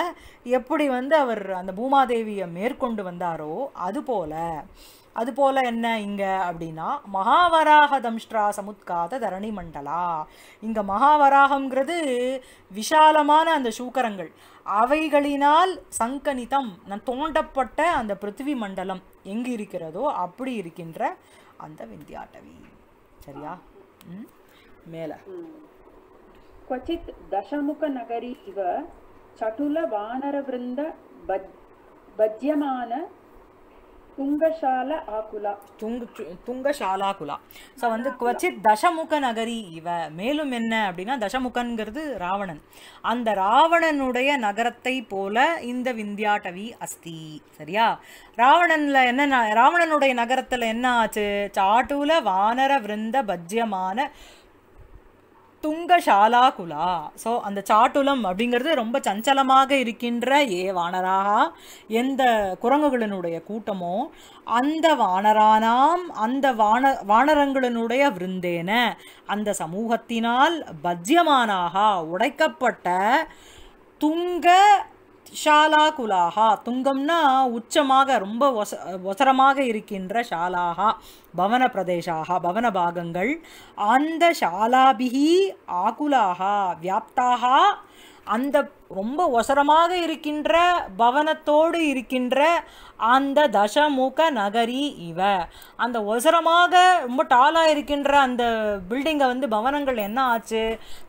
எப்படி வந்து அவர் அந்த பூமாதேவியை மேற்கொண்டு வந்தாரோ அதுபோல அதுபோல் என்ன இங்கே அப்படின்னா மகாவராக தம்ஸ்ட்ரா சமுத்காத தரணி மண்டலா இங்கே மகாவராகங்கிறது விஷாலமான அந்த சூக்கரங்கள் அவைகளினால் சங்கனிதம் நான் தோண்டப்பட்ட அந்த பிருத்திவி மண்டலம் எங்கு இருக்கிறதோ அப்படி இருக்கின்ற அந்த விந்தியாட்டவி சரியா ம் மேலே
இவ
दशमुखनगरी इव
चटुलवानरवृन्द बज्यमान
ತುಂಗಶಾಲ ಆಕುಲ துங்கு துங்கசாலா குலா ஸோ வந்து குவச்சித் தசமுக நகரி இவ மேலும் என்ன அப்படின்னா தசமுகன்கிறது ராவணன் அந்த ராவணனுடைய நகரத்தை போல இந்த விந்தியாட்டவி அஸ்தி சரியா ராவணன்ல என்ன ராவணனுடைய நகரத்துல என்ன ஆச்சு சாட்டுல வானர விருந்த பஜ்யமான துங்க ஷாலா குலா ஸோ அந்த சாட்டுலம் அப்படிங்கிறது ரொம்ப சஞ்சலமாக இருக்கின்ற ஏ வானராகா எந்த குரங்குகளினுடைய கூட்டமோ அந்த வானரானாம் அந்த வான வானரங்களினுடைய விருந்தேன அந்த சமூகத்தினால் பஜ்யமானாக உடைக்கப்பட்ட துங்க ஷாலாகுலாகா துங்கம்னா உச்சமாக ரொம்ப ஒச ஒசரமாக இருக்கின்ற ஷாலாகா பவன பிரதேசாக பவன பாகங்கள் அந்த ஷாலாபிகி ஆகுலாகா வியாப்தாகா அந்த ரொம்ப ஒசரமாக இருக்கின்ற பவனத்தோடு இருக்கின்ற அந்த தசமுக நகரி இவ அந்த ஒசரமாக ரொம்ப டாலாக இருக்கின்ற அந்த பில்டிங்கை வந்து பவனங்கள் என்ன ஆச்சு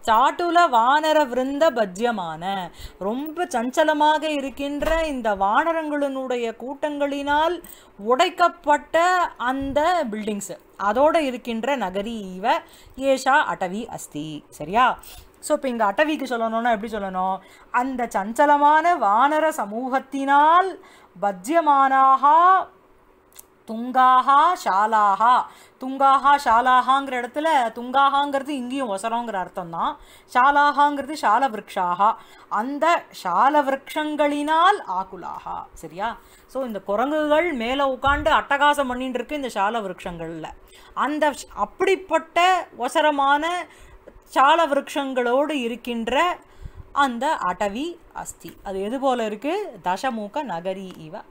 சாட்டுல வானர விருந்த பஜ்யமான ரொம்ப சஞ்சலமாக இருக்கின்ற இந்த வானரங்களினுடைய கூட்டங்களினால் உடைக்கப்பட்ட அந்த பில்டிங்ஸு அதோடு இருக்கின்ற நகரி இவ ஏஷா அடவி அஸ்தி சரியா ஸோ இப்போ இங்கே அட்டவிக்கு சொல்லணும்னா எப்படி சொல்லணும் அந்த சஞ்சலமான வானர சமூகத்தினால் பஜ்யமானாகா துங்காகா ஷாலாகா துங்காகா ஷாலாகாங்கிற இடத்துல துங்காகாங்கிறது இங்கேயும் ஒசரோங்கிற அர்த்தம் தான் ஷாலாகாங்கிறது ஷால அந்த ஷால விரக்ஷங்களினால் ஆகுலாகா சரியா ஸோ இந்த குரங்குகள் மேலே உட்காந்து அட்டகாசம் பண்ணிட்டு இருக்கு இந்த ஷால விரக்ஷங்களில் அந்த அப்படிப்பட்ட ஒசரமான சால விரக்ஷங்களோடு இருக்கின்ற அந்த அடவி அஸ்தி அது எது போல இருக்குது தசமூக நகரி இவ